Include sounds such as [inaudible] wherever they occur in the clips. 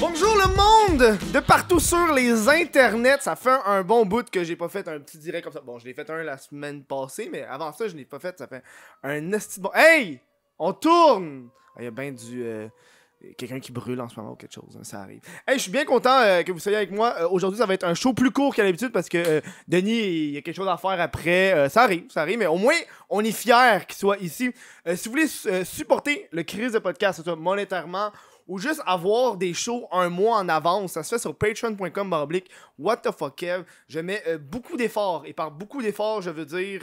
Bonjour le monde! De partout sur les internets, ça fait un bon bout que j'ai pas fait un petit direct comme ça. Bon, je l'ai fait un la semaine passée, mais avant ça, je l'ai pas fait. Ça fait un esti bon. Hey! On tourne! Ah, il y a bien du. Euh, quelqu'un qui brûle en ce moment ou quelque chose. Hein, ça arrive. Hey, je suis bien content euh, que vous soyez avec moi. Euh, aujourd'hui, ça va être un show plus court qu'à l'habitude parce que euh, Denis, il y a quelque chose à faire après. ça arrive, ça arrive, mais au moins, on est fiers qu'il soit ici. si vous voulez supporter le crise de podcast, soit monétairement ou juste avoir des shows un mois en avance, ça se fait sur patreon.com what the fuck Kev. Je mets beaucoup d'efforts et par beaucoup d'efforts, je veux dire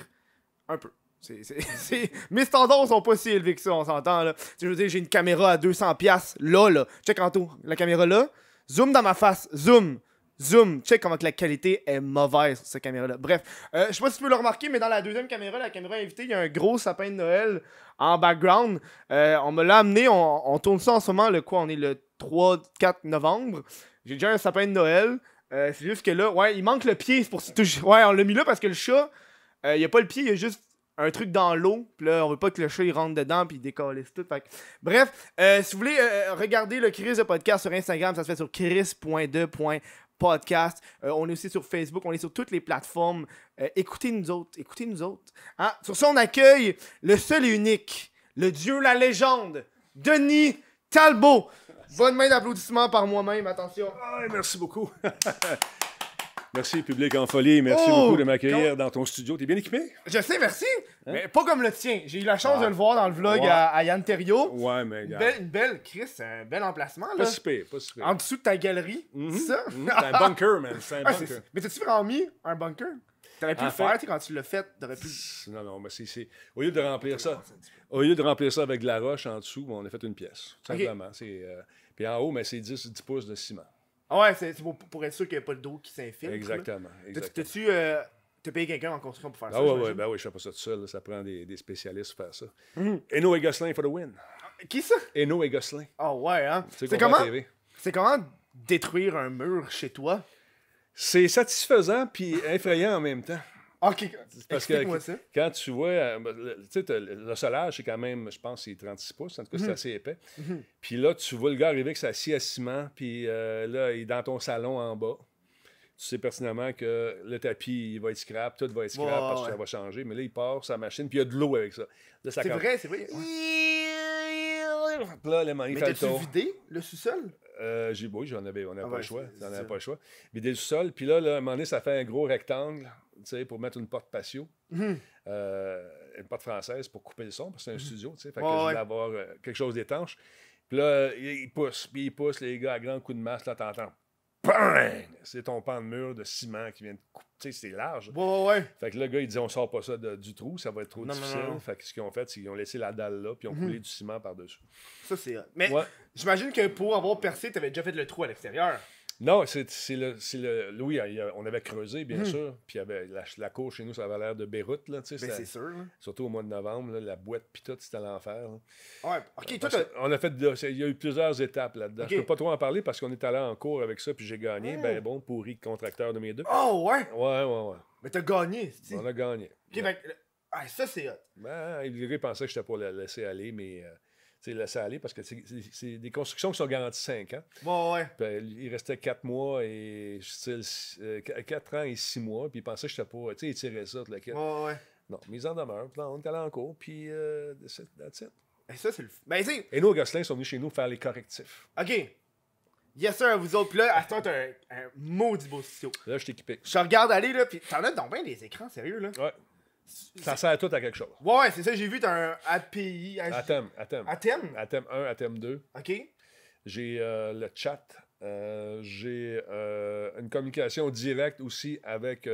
un peu. [laughs] Mes standards sont pas si élevés que ça, on s'entend. Là. je veux dire, j'ai une caméra à 200$ là, là. Check en tout. La caméra là, zoom dans ma face, zoom. Zoom, check comment que la qualité est mauvaise sur cette caméra-là. Bref, euh, je sais pas si tu peux le remarquer, mais dans la deuxième caméra, la caméra invitée, il y a un gros sapin de Noël en background. Euh, on me l'a amené, on, tourne ça en ce moment, le quoi, on est le 3-4 novembre. J'ai déjà un sapin de Noël. Euh, c'est juste que là, ouais, il manque le pied, c'est pour Ouais, on l'a mis là parce que le chat, il a pas le pied, il a juste un truc dans l'eau, puis là, on veut pas que le chat il rentre dedans puis il tout. Bref, euh, si vous voulez euh, euh, regarder le Chris de podcast sur Instagram, ça se fait sur chris.de.podcast. on est aussi sur Facebook, on est sur toutes les plateformes. écoutez-nous autres, écoutez-nous autres. Hein? Sur ça, on accueille le seul et unique, le dieu, la légende, Denis Talbot. Bonne main d'applaudissement par moi-même, attention. merci beaucoup. [laughs] Merci, public en folie. Merci oh! beaucoup de m'accueillir dans ton studio. T'es bien équipé? Je sais, merci. Hein? Mais pas comme le tien. J'ai eu la chance de ah. le voir dans le vlog à, à, Yann Thériault. Ouais, mais Belle, une belle, Chris, un bel emplacement. Là. Pas super, pas si En dessous de ta galerie, mhm. c'est ça? Mm C'est un bunker, man. C'est un [laughs] ah, bunker. Mais t'as-tu vraiment mis un bunker? T'aurais pu le ah, faire, quand tu l'as fait, t'aurais pu... Non, non, mais c'est... Au lieu de remplir ça... Au lieu de remplir ça avec de la roche en dessous, on a fait une pièce. Simplement. Euh, puis en haut, mais c'est 10, 10 pouces de ciment. Ah ouais, c'est pour, être sûr qu'il n'y a pas le dos qui s'infiltre. Exactement. T'as-tu euh, payé quelqu'un en construction pour faire ah ça? Ah ouais, ouais, ben oui, je fais pas ça tout seul. Ça prend des, spécialistes pour faire ça. Mhm. Eno et Gosselin for the win. Ah, qui ça? Eno et Gosselin. Ah ouais, hein? C'est comment, comment détruire un mur chez toi? C'est satisfaisant puis effrayant en même temps. OK, parce que ça. quand tu vois, euh, ben, tu sais, le solage, c'est quand même, je pense, c'est 36 pouces, en tout cas, c'est mhm. assez épais. Mhm. Puis là, tu vois le gars arriver avec sa scie à ciment, puis euh, là, il est dans ton salon en bas. Tu sais pertinemment que le tapis, il va être scrap, tout va être scrap parce que ça va changer, mais là, il part sa machine, puis il y a de l'eau avec ça. c'est vrai, c'est vrai. [laughs] Puis Là, les man, il mais fait tu vidé le sous-sol? Euh, j'ai oui, j'en avais, on n'avait ah pas, le choix, on avait pas le choix. vidé le sous-sol, puis là, là, à un moment donné, ça fait un gros rectangle pour mettre une porte patio, mhm. euh, une porte française pour couper le son, parce que c'est un mhm. studio, tu sais, fait que avoir euh, quelque chose d'étanche. Puis là, ils poussent, puis ils poussent, les gars, à grands coups de masse, là, t'entends c'est ton pan de mur de ciment qui vient de couper. Tu sais, c'est large. Ouais, ouais, Fait que le gars, il dit on sort pas ça du trou, ça va être trop difficile. fait que ce qu'ils ont fait, c'est qu'ils ont laissé la dalle là, puis ils ont mhm. coulé du ciment par-dessus. Ça, c'est. Mais j'imagine que pour avoir percé, t'avais déjà fait le trou à l'extérieur. Non, c'est le, le. Louis, on avait creusé, bien hmm. sûr. Puis il y avait la, cour chez nous, ça avait l'air de Beyrouth. Là, tu sais, ben, c'est sûr. Surtout au mois de novembre, là, la boîte, puis tout, c'était l'enfer. Ouais, ok, toi, On a fait. Il y a eu plusieurs étapes là-dedans. Je Je peux pas trop en parler parce qu'on est allé en cours avec ça, puis j'ai gagné. Ah. Ben bon, pourri, contracteur de mes deux. Oh, ouais! Ouais, ouais, ouais. Mais t'as gagné, tu On a gagné. Ok, ben, ah, ça, c'est hot. Ben, il pensait que j'étais t'ai pas laissé aller, mais. Euh, tu sais, laisser aller parce que c'est des constructions qui sont garanties 5 ans. Bon, ouais. Puis, ben, il restait 4 mois et 4 euh, ans et 6 mois. Puis il pensait que j'étais pas. Tu sais, il tirait ça, de Bon, ouais. Non, mise en demeure. Puis là, on est allé en cours. Puis euh, that's Et ça, c'est le. Ben, et nous, Gosselin, sont venus chez nous faire les correctifs. OK. Yes, sir, vous autres. Puis là, à t'as un, maudit beau studio. Là, je t'équipe. Je regarde aller, là, puis t'en as dans bien des écrans, sérieux, là. Ouais. Ça sert à tout à quelque chose. Ouais, c'est ça, j'ai vu, t'as un API. Atem, Atem. Atem? 1, Atem 2. OK. J'ai euh, le chat. Euh, j'ai euh, une communication directe aussi avec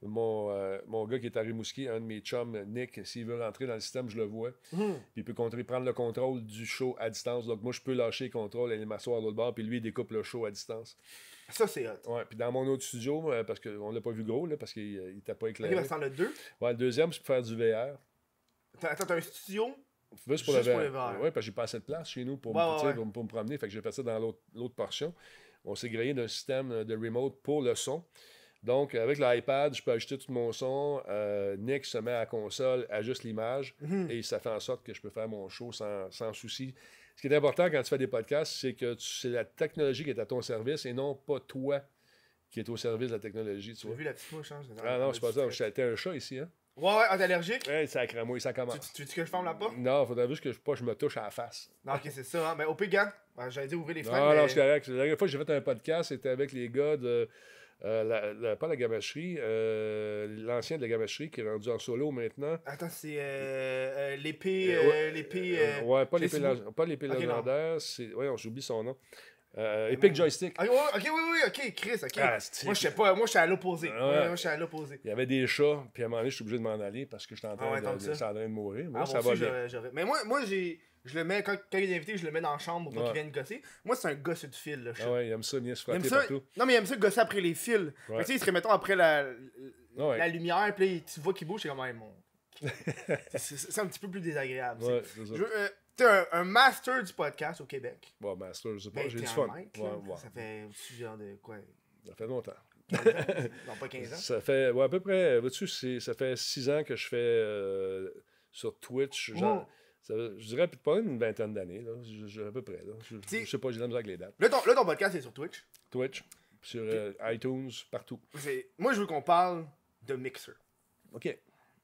mon, mon gars qui est à Rimouski, un de mes chums, Nick. S'il veut rentrer dans le système, je le vois. Hmm. Puis il peut prendre le contrôle du show à distance. Donc moi, je peux lâcher le contrôle et les m'asseoir à l'autre bord. Puis lui, il découpe le show à distance. Ça, c'est hot. Oui, puis dans mon autre studio, euh, parce qu'on ne l'a pas vu gros, là, parce qu'il n'était euh, pas éclairé. Ok, parce le as deux. Ouais, le deuxième, c'est pour faire du VR. T'as, tu as un studio Juste pour, le VR? Oui, parce que j'ai pas assez de place chez nous pour, me, me promener. Fait que j'ai fait ça dans l'autre, l'autre portion. On s'est grillé d'un système euh, de remote pour le son. Donc, avec l'iPad, je peux ajouter tout mon son. Nick se met à la console, ajuste l'image mhm. et ça fait en sorte que je peux faire mon show sans, sans souci. Ce qui est important quand tu fais des podcasts, c'est que c'est la technologie qui est à ton service et non pas toi qui est au service de la technologie. Tu, as vu la petite mouche, hein? Ah non, c'est pas ça. T'es un chat ici, hein? Ouais, ouais, t'es allergique? Ouais, ça cramouille, ça commence. Tu, veux que je ferme la porte? Non, il faudrait juste que je, pas, je me touche à la face. Non, ok, c'est ça, hein. Mais au pégant, j'allais dire ouvrir les fenêtres. Non, non, c'est correct. La dernière fois que j'ai fait un podcast, c'était avec les gars de. Euh, pas la gamacherie, euh, l'ancien de la gamacherie qui est rendu en solo maintenant. Attends, c'est euh, l'épée. Ouais, l'épée ouais, pas l'épée okay, légendaire. Ouais, on j'oublie son nom. Ah, Epic Joystick. Ah, ok, oui, oui, ok, Chris, ok. Ah, moi, je sais pas, moi, je suis à l'opposé. moi, je suis à l'opposé. Il y avait des chats, puis à un moment donné, je suis obligé de m'en aller parce que je suis en train, de, ça. mourir. ça va Mais moi, moi j'ai. Je le mets, quand, quand il est invité, je le mets dans la chambre pour qu'il vienne gosser. Moi, c'est un gosse de fil. Là, ah il aime ça, se Non, mais il aime ça gosser après les fils. tu sais, il serait, mettons, après la, ah la lumière, puis tu vois qu'il bouge, c'est quand même mon. [laughs] c'est un petit peu plus désagréable. Ouais, euh, T'es un, master du podcast au Québec. Ouais, master, je sais pas, ben, j'ai du fun. Ça fait genre de quoi Ça fait longtemps. non, pas 15 ans. Ça fait, à peu près, euh, vois-tu, ça fait 6 ans que je fais euh, sur Twitch. Genre, oh je dirais pas une vingtaine d'années, là. Je, à peu près. Là. Je, sais pas, j'ai l'air avec les dates. Là, ton, ton podcast est sur Twitch. Twitch, sur euh, iTunes, partout. Moi, je veux qu'on parle de Mixer. OK.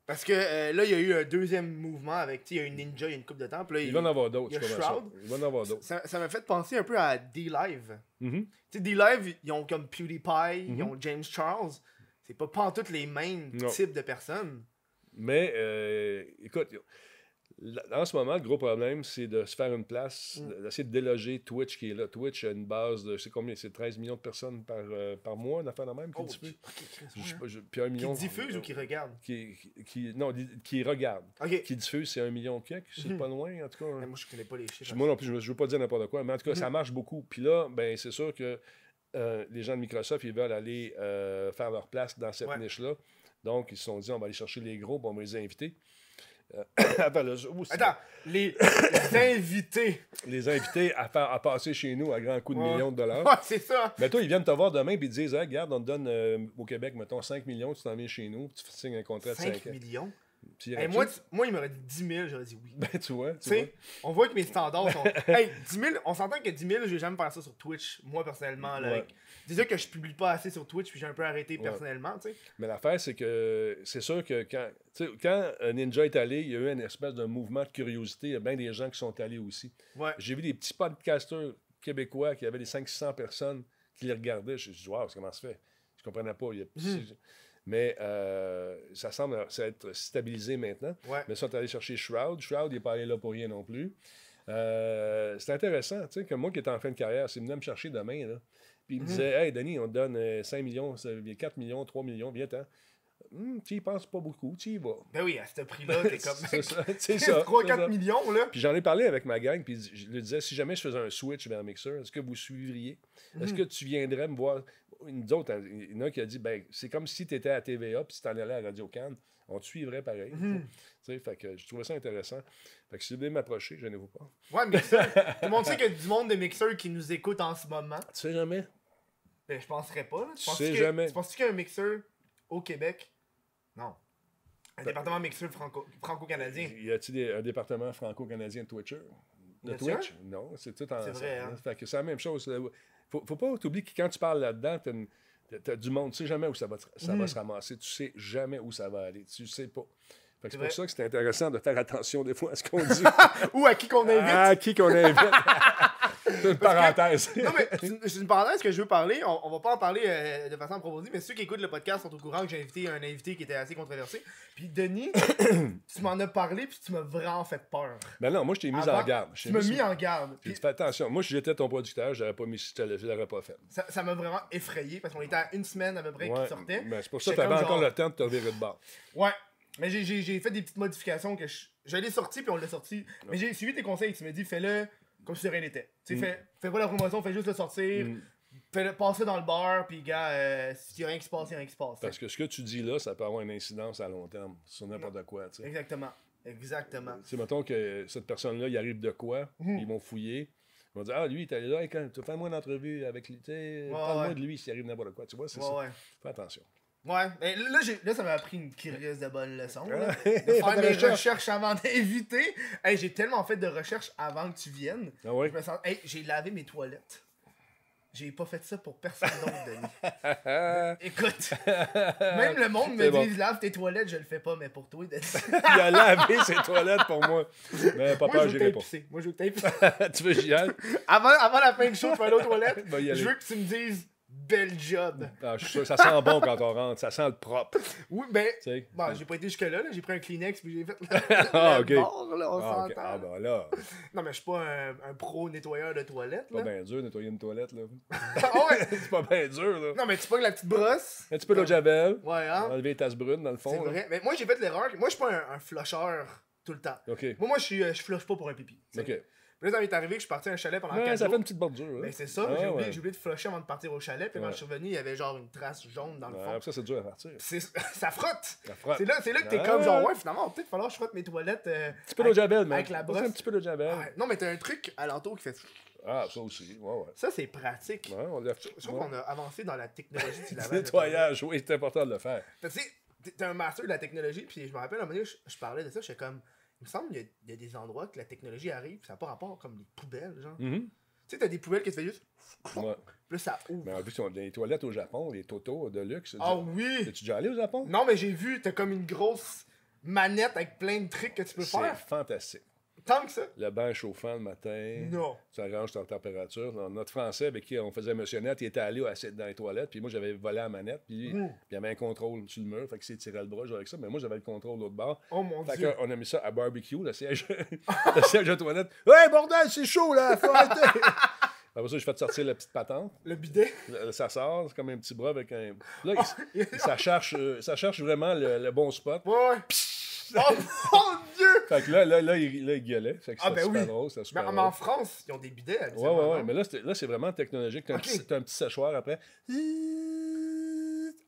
Parce que euh, là, il y a eu un deuxième mouvement avec, tu sais, il y a une ninja, il y a une coupe de temps. il, va en avoir d'autres, Il va en avoir d'autres. Ça m'a fait penser un peu à D-Live. Mm-hmm. Tu sais, D-Live, ils ont comme PewDiePie, ils mm-hmm. ont James Charles. C'est pas, pas toutes les mêmes types de personnes. Mais, euh, écoute, en ce moment, le gros problème, c'est de se faire une place, mm. d'essayer de déloger Twitch qui est là. Twitch a une base de, je sais combien, c'est 13 millions de personnes par, euh, par mois, une affaire de même oh, qui oh, diffuse. Qui diffuse ou qui regarde qui, Non, qui regarde. Qui diffuse, c'est un million quelques. c'est mhm. pas loin, en tout cas. moi, je connais pas les chiffres. Moi non plus, je, ne veux pas dire n'importe quoi, mais en tout cas, mhm. ça marche beaucoup. Puis là, ben, c'est sûr que euh, les gens de Microsoft, ils veulent aller euh, faire leur place dans cette niche-là. Donc, ils se sont dit, on va aller chercher les gros, on va les inviter. Euh, [coughs] ah, ben Attends, les [coughs] invités. Les invités à, faire, à passer chez nous à grands coups de millions de dollars. c'est ça. Mais toi, ils viennent te voir demain et ils disent Regarde, on te donne euh, au Québec, mettons 5 millions, tu t'en viens chez nous, tu signes un contrat 5 de 5 millions moi, moi, il m'aurait dit 10 000, j'aurais dit oui. [laughs] Ben, tu vois. Tu vois. On voit que mes standards sont. [laughs] hey, 10 000, on s'entend que 10 000, je vais jamais faire ça sur Twitch, moi, personnellement. Là, que je publie pas assez sur Twitch, puis j'ai un peu arrêté personnellement, tu sais. Mais l'affaire, c'est que c'est sûr que quand, quand Ninja est allé, il y a eu une espèce de mouvement de curiosité. Il y a bien des gens qui sont allés aussi. J'ai vu des petits podcasters québécois qui avaient des 500-600 personnes qui les regardaient. Je suis dit, waouh, comment ça se fait? Je comprenais pas. Il hmm. Euh, Mais ça semble être stabilisé maintenant. Mais ça, es allé chercher Shroud. Shroud il n'est pas allé là pour rien non plus. Euh, c'est intéressant, tu sais, que moi qui étais en fin de carrière, c'est venu me chercher demain, là. Puis il me mhm. disait, hey, Denis, on te donne 5 euh, millions, 4 millions, 3 millions, viens-t'en. Mmh, tu y pas beaucoup, tu y vas. Ben oui, à ce prix-là, t'es comme. [laughs] c'est ça, 3-4 [laughs] millions, là. Puis j'en ai parlé avec ma gang, puis je lui disais, si jamais je faisais un switch vers Mixer, est-ce que vous suivriez Est-ce mhm. que tu viendrais me voir une autre, il y en a qui a dit ben, c'est comme si tu étais à TVA puis si tu en allais à Radio-Can, on te suivrait pareil. Mhm. tu sais, fait que je trouvais ça intéressant. Fait que si vous voulez m'approcher, je ne vous pas. Ouais, mais tout le monde sait qu'il y a du monde de mixeurs qui nous écoute en ce moment. Tu sais jamais. Ben, je penserais pas. Là. Tu, sais que, jamais. Tu penses qu'il y a un mixeur au Québec Non. Un ben, département mixeur franco-canadien. Franco y a-t-il un département franco-canadien de Twitcher de Twitch? Non, c'est tout en. C'est vrai. Hein. Fait que c'est la même chose faut, faut pas oublier que quand tu parles là-dedans, tu as du monde, tu sais jamais où ça va, ça va hmm. se ramasser, tu sais jamais où ça va aller, tu sais pas. C'est pour ça que c'est intéressant de faire attention des fois à ce qu'on [laughs] dit. Ou à qui qu'on invite. À qui qu'on invite. [laughs] C'est une parenthèse. non, mais c'est une parenthèse que je veux parler. On, ne va pas en parler euh, de façon proposée, mais ceux qui écoutent le podcast sont au courant que j'ai invité un invité qui était assez controversé. Puis Denis, [coughs] tu m'en as parlé, puis tu m'as vraiment fait peur. Ben non, moi, je t'ai mis en garde. Tu m'as mis en garde. Puis... Fais attention, moi, si j'étais ton producteur, j'aurais pas mis si l'aurais pas fait. Ça m'a vraiment effrayé parce qu'on était à une semaine à peu près qui qu'il sortait. Mais ben, c'est pour ça que t'avais encore le temps de te revirer de bord. Ouais, mais j'ai fait des petites modifications que je. Je l'ai sorti puis on l'a sorti. Mais j'ai suivi tes conseils. Tu m'as dit, fais-le comme si rien n'était. Mm. fais, pas la promotion, fais juste le sortir, passe mm. fais le passer dans le bar, puis gars, si euh, s'il y a rien qui se passe, il y a rien qui se passe. Parce que ce que tu dis là, ça peut avoir une incidence à long terme sur n'importe quoi. Exactement. Exactement. Tu sais, mettons que cette personne-là, il arrive de quoi, mm. ils vont fouiller. Ils vont dire, ah, lui, il est allé là, hey, fais-moi une entrevue avec lui, tu sais, parle-moi de lui s'il arrive n'importe quoi. Tu vois, c'est ça. Fais attention. Ouais, mais là, là ça m'a appris une curieuse de bonne leçon. de faire mes [laughs] recherches avant [laughs] d'éviter. j'ai tellement fait de recherches avant que tu viennes. Ah j'ai lavé mes toilettes. J'ai pas fait ça pour personne d'autre, Denis. [laughs] Écoute, même le monde me dit lave tes toilettes, je le fais pas, mais pour toi, Denis. Il a lavé ses toilettes pour moi. Mais papa, j'irai pas. Moi, je veux que tu veux Avant, avant la fin du show, tu vas aller aux toilettes. je veux que tu me dises belle job. Ah, je suis sûr, ça sent bon quand on rentre, ça sent le propre. Oui, ben, bon, j'ai pas été jusque-là, j'ai pris un Kleenex puis j'ai fait le, [laughs] ah, ah, okay. Ah, ben, là, ah, ah, là. Non, mais je suis pas un, pro nettoyeur de toilettes C'est pas bien dur nettoyer une toilette, là. [laughs] ah ouais! [laughs] c'est pas bien dur, là. Non, mais tu que la petite brosse. Un petit peu d'eau de javel. Ouais, hein. Enlever les tasses brunes, dans le fond. C'est vrai. Mais moi, j'ai fait l'erreur. Moi, je suis pas un, un tout le temps. OK. Moi, moi je, euh, je flush pas pour un pipi. OK. Là, ça m'est arrivé que je partais un chalet pendant ouais, 4 ça jours. fait une petite bordure. Mais hein. ben, c'est ça, j'ai oublié, oublié, de flusher avant de partir au chalet. Puis quand je suis revenu, il y avait genre une trace jaune dans le fond. ça, c'est dur à partir. [laughs] Ça frotte. frotte. C'est là, là, que t'es comme genre, ouais, finalement, peut-être falloir que je frotte mes toilettes. Euh, un petit peu de javel, Avec la un petit peu de javel. non, mais t'as un truc à l'entour qui fait. Ah, ça aussi, ouais, ouais. Ça, c'est pratique. Ouais, on a... Je trouve qu'on a avancé dans la technologie du [laughs] lavage. nettoyage, oui, c'est important de le faire. Tu sais, t'es un master de la technologie, puis je me rappelle, à un moment donné, je, parlais de ça, j'étais comme, il me semble qu'il y, a des endroits que la technologie arrive, ça n'a pas rapport, comme les poubelles, genre. Mm-hmm. Tu sais, des poubelles qui te fais juste. Plus ça ouvre. Mais en plus, tu des toilettes au Japon, les Toto de luxe. Ah oui! T'es-tu déjà allé au Japon? Non, mais j'ai vu, Tu t'as comme une grosse manette avec plein de trucs que tu peux faire. C'est fantastique. Tant que ça. Le bain chauffant le matin. Non. Tu arranges ta température. notre Français avec qui on faisait missionnette, il était allé dans les toilettes. Puis moi, j'avais volé la manette. Mmh. Puis, il y avait un contrôle sur le mur. Fait que c'est tiré le bras avec ça. Mais moi, j'avais le contrôle de l'autre bord. Oh mon Dieu. Fait a mis ça à barbecue, le siège, [laughs] le siège de toilette. Hey, bordel, c'est chaud là. Faut [laughs] arrêter. Après ça, je fais sortir la petite patente. Le bidet. ça sort, c'est comme un petit bras avec un. Là, oh, [laughs] ça, cherche, euh, ça cherche vraiment le, bon spot. Ouais. Fait que là, là, là, il, gueulait. Fait ah, ben drôle, mais, ben, en France, ils ont des bidets. Ouais, ouais, ouais. Mais là, là c'est vraiment technologique. c'est un, petit séchoir après.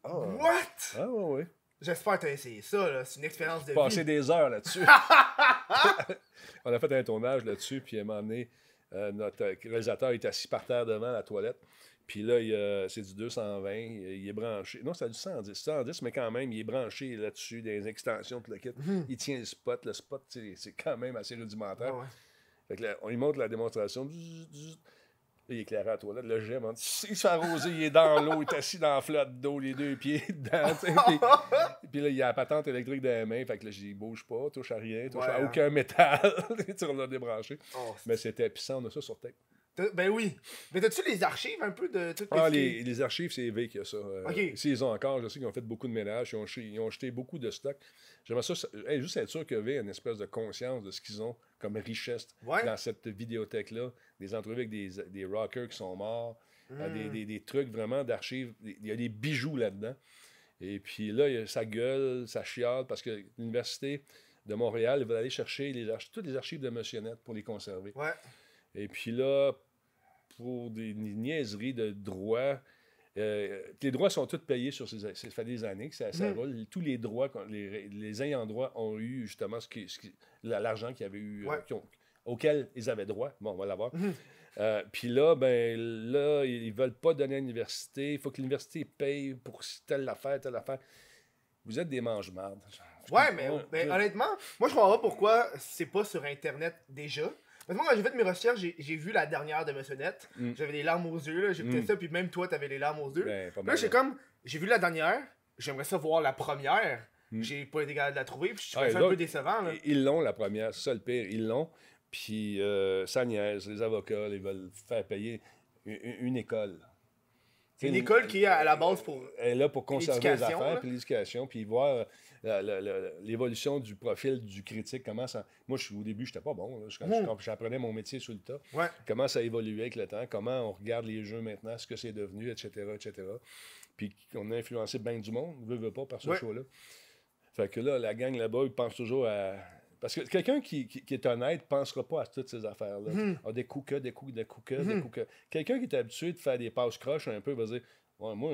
Ah. What? Ah, ouais, ouais. J'espère que tu as essayé ça. C'est une expérience de passé des heures là-dessus. [laughs] On a fait un tournage là-dessus, puis à un moment donné, euh, notre euh, réalisateur est assis par terre devant la toilette. Puis là, c'est du 220, il est branché. Non, c'est du 110, 110, mais quand même, il est branché là-dessus, des extensions, tout le kit. Hum. Il tient le spot. Le spot, c'est quand même assez rudimentaire. Fait que on lui montre la démonstration. Il est à toi toilette. Le gemme, hein. il se fait arroser, il est dans l'eau, il est assis dans la flotte d'eau, les deux pieds [laughs] dedans. [laughs] Puis, là, il a la patente électrique dans la main, Fait que là, il bouge pas, touche à rien, touche à hein. aucun métal. [laughs] tu l'as débranché. Oh, mais c'était puissant, on a ça sur tête. Ben oui. Mais t'as-tu les archives un peu de tout Ah, les, les archives, c'est V qui a ça. Euh, OK. S'ils ont encore, je sais qu'ils ont fait beaucoup de ménages. ils ont, jeté beaucoup de stocks. J'aimerais ça, juste être sûr y a une espèce de conscience de ce qu'ils ont comme richesse dans cette vidéothèque-là. Des entrevues avec des, rockers qui sont morts, euh, hmm. des, trucs vraiment d'archives. Il y a des bijoux là-dedans. Et puis là, il a, ça gueule, ça chiale, parce que l'Université de Montréal va aller chercher les, toutes les archives de net pour les conserver. Et puis là, pour des niaiseries de droits. Euh, les droits sont tous payés sur ces. Ça fait des années que ça, ça hmm. roule. Tous les droits, les, ayants droit ont eu justement ce qui, l'argent qu'ils avaient eu, euh, auquel ils avaient droit. Bon, on va l'avoir. Hmm. Euh, puis là, ben là, ils veulent pas donner à l'université. Il faut que l'université paye pour telle affaire, telle affaire. Vous êtes des mange Ouais, mais, ben, honnêtement, moi je comprends pas pourquoi c'est pas sur Internet déjà. Parce que moi, quand j'ai fait mes recherches, j'ai vu la dernière de ma sonnette mm. J'avais des larmes aux yeux, j'ai peut mm. ça, puis même toi, t'avais les larmes aux yeux. Ben, là, j'ai comme, j'ai vu la dernière, j'aimerais ça voir la première. Mm. J'ai pas été capable de la trouver, puis je suis ah, un peu décevant. Ils l'ont, la première, c'est ça le pire, ils l'ont. Puis euh, ça niaise, les avocats, ils veulent faire payer une, école. C'est une, école qui est à la base pour. Elle est là pour conserver les affaires, puis l'éducation, puis voir l'évolution du profil du critique, comment ça. Moi, je, au début, j'étais pas bon. quand, mmh. j'apprenais mon métier sur le tas. Comment ça évoluait avec le temps, comment on regarde les jeux maintenant, ce que c'est devenu, etc., etc. Puis on a influencé bien du monde, veut, veut pas, par ce choix show-là. Fait que là, la gang là-bas, ils pensent toujours à. Parce que quelqu'un qui, est honnête ne pensera pas à toutes ces affaires-là. Mmh. Ah, des coups des coups, des des mmh. Quelqu'un qui est habitué de faire des passes croches un peu va dire Ouais, moi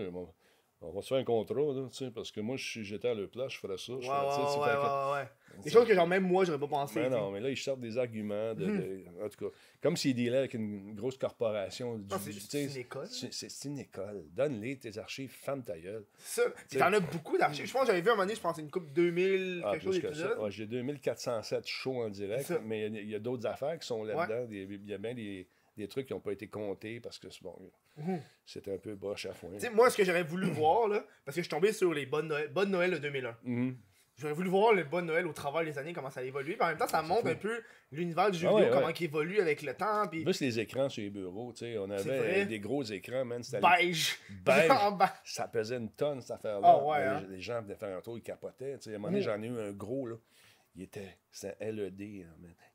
on va se faire un contrat, tu sais, parce que moi, j'étais à leur place, je ferais ça. Je ouais, ouais, ouais, Des choses que genre, même moi, j'aurais pas pensé. Mais non, mais là, ils sortent des arguments. Mhm. en tout cas, comme s'ils dealaient avec une grosse corporation. Du, ah, c'est une école. C'est une école. Donne-les tes archives, femme ta gueule. Ça, t'en as beaucoup d'archives. Je pense que j'avais vu un moment donné, je pense, une coupe 2000, ah, quelque chose comme Ouais, J'ai 2407 shows en direct, mais il y a, a d'autres affaires qui sont là-dedans. Il y a bien des des trucs qui n'ont pas été comptés parce que bon, mhm. c'était un peu boche à foin. moi, ce que j'aurais voulu [clears throat] voir, parce que je suis tombé sur les bonnes Noël, Noël de 2001. Mhm. J'aurais voulu voir les Bonnes Noël au travers des années, comment ça évolue. Puis en même temps, ça montre un peu l'univers du jeu ah comment il évolue avec le temps. Puis... Plus les écrans sur les bureaux, tu sais. On avait des gros écrans, man. Beige. [laughs] ça pesait une tonne, cette affaire-là. Ah ben, hein. les, gens venaient faire un tour, ils capotaient. à un moment donné, mhm. j'en ai eu un gros, là il était, un e hein, LED,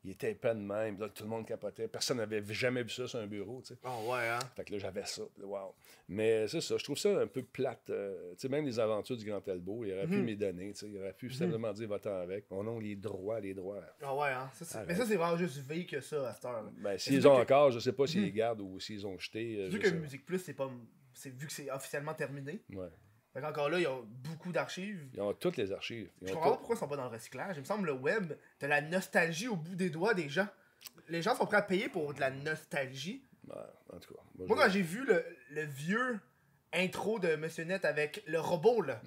il était plein de même, là, tout le monde capotait, personne n'avait jamais vu ça sur un bureau, tu sais. Oh, ouais, hein? Fait que là, j'avais ça, wow. Mais c'est ça, je trouve ça un peu plate, euh, tu sais, même les aventures du Grand Elbow, il aurait pu mhm. m'y donner, tu sais, il aurait pu mhm. simplement dire va-t'en avec, on a les droits, les droits. Ah oh, ouais, hein, mais ça, c'est vraiment juste vieille que ça, à cette heure-là. Ben, s'ils ont encore, je sais pas s'ils les mhm. gardent ou s'ils ont jeté. Euh, vu que Musique Plus, c'est pas... Vu que c'est officiellement terminé, ouais. Fait encore là, ils ont beaucoup d'archives. Ils ont toutes les archives. je comprends pas pourquoi ils sont pas dans le recyclage. Il me semble le web, de la nostalgie au bout des doigts des gens. Les gens sont prêts à payer pour de la nostalgie. en tout cas. Moi, quand j'ai vu le, vieux intro de Monsieur Net avec le robot là,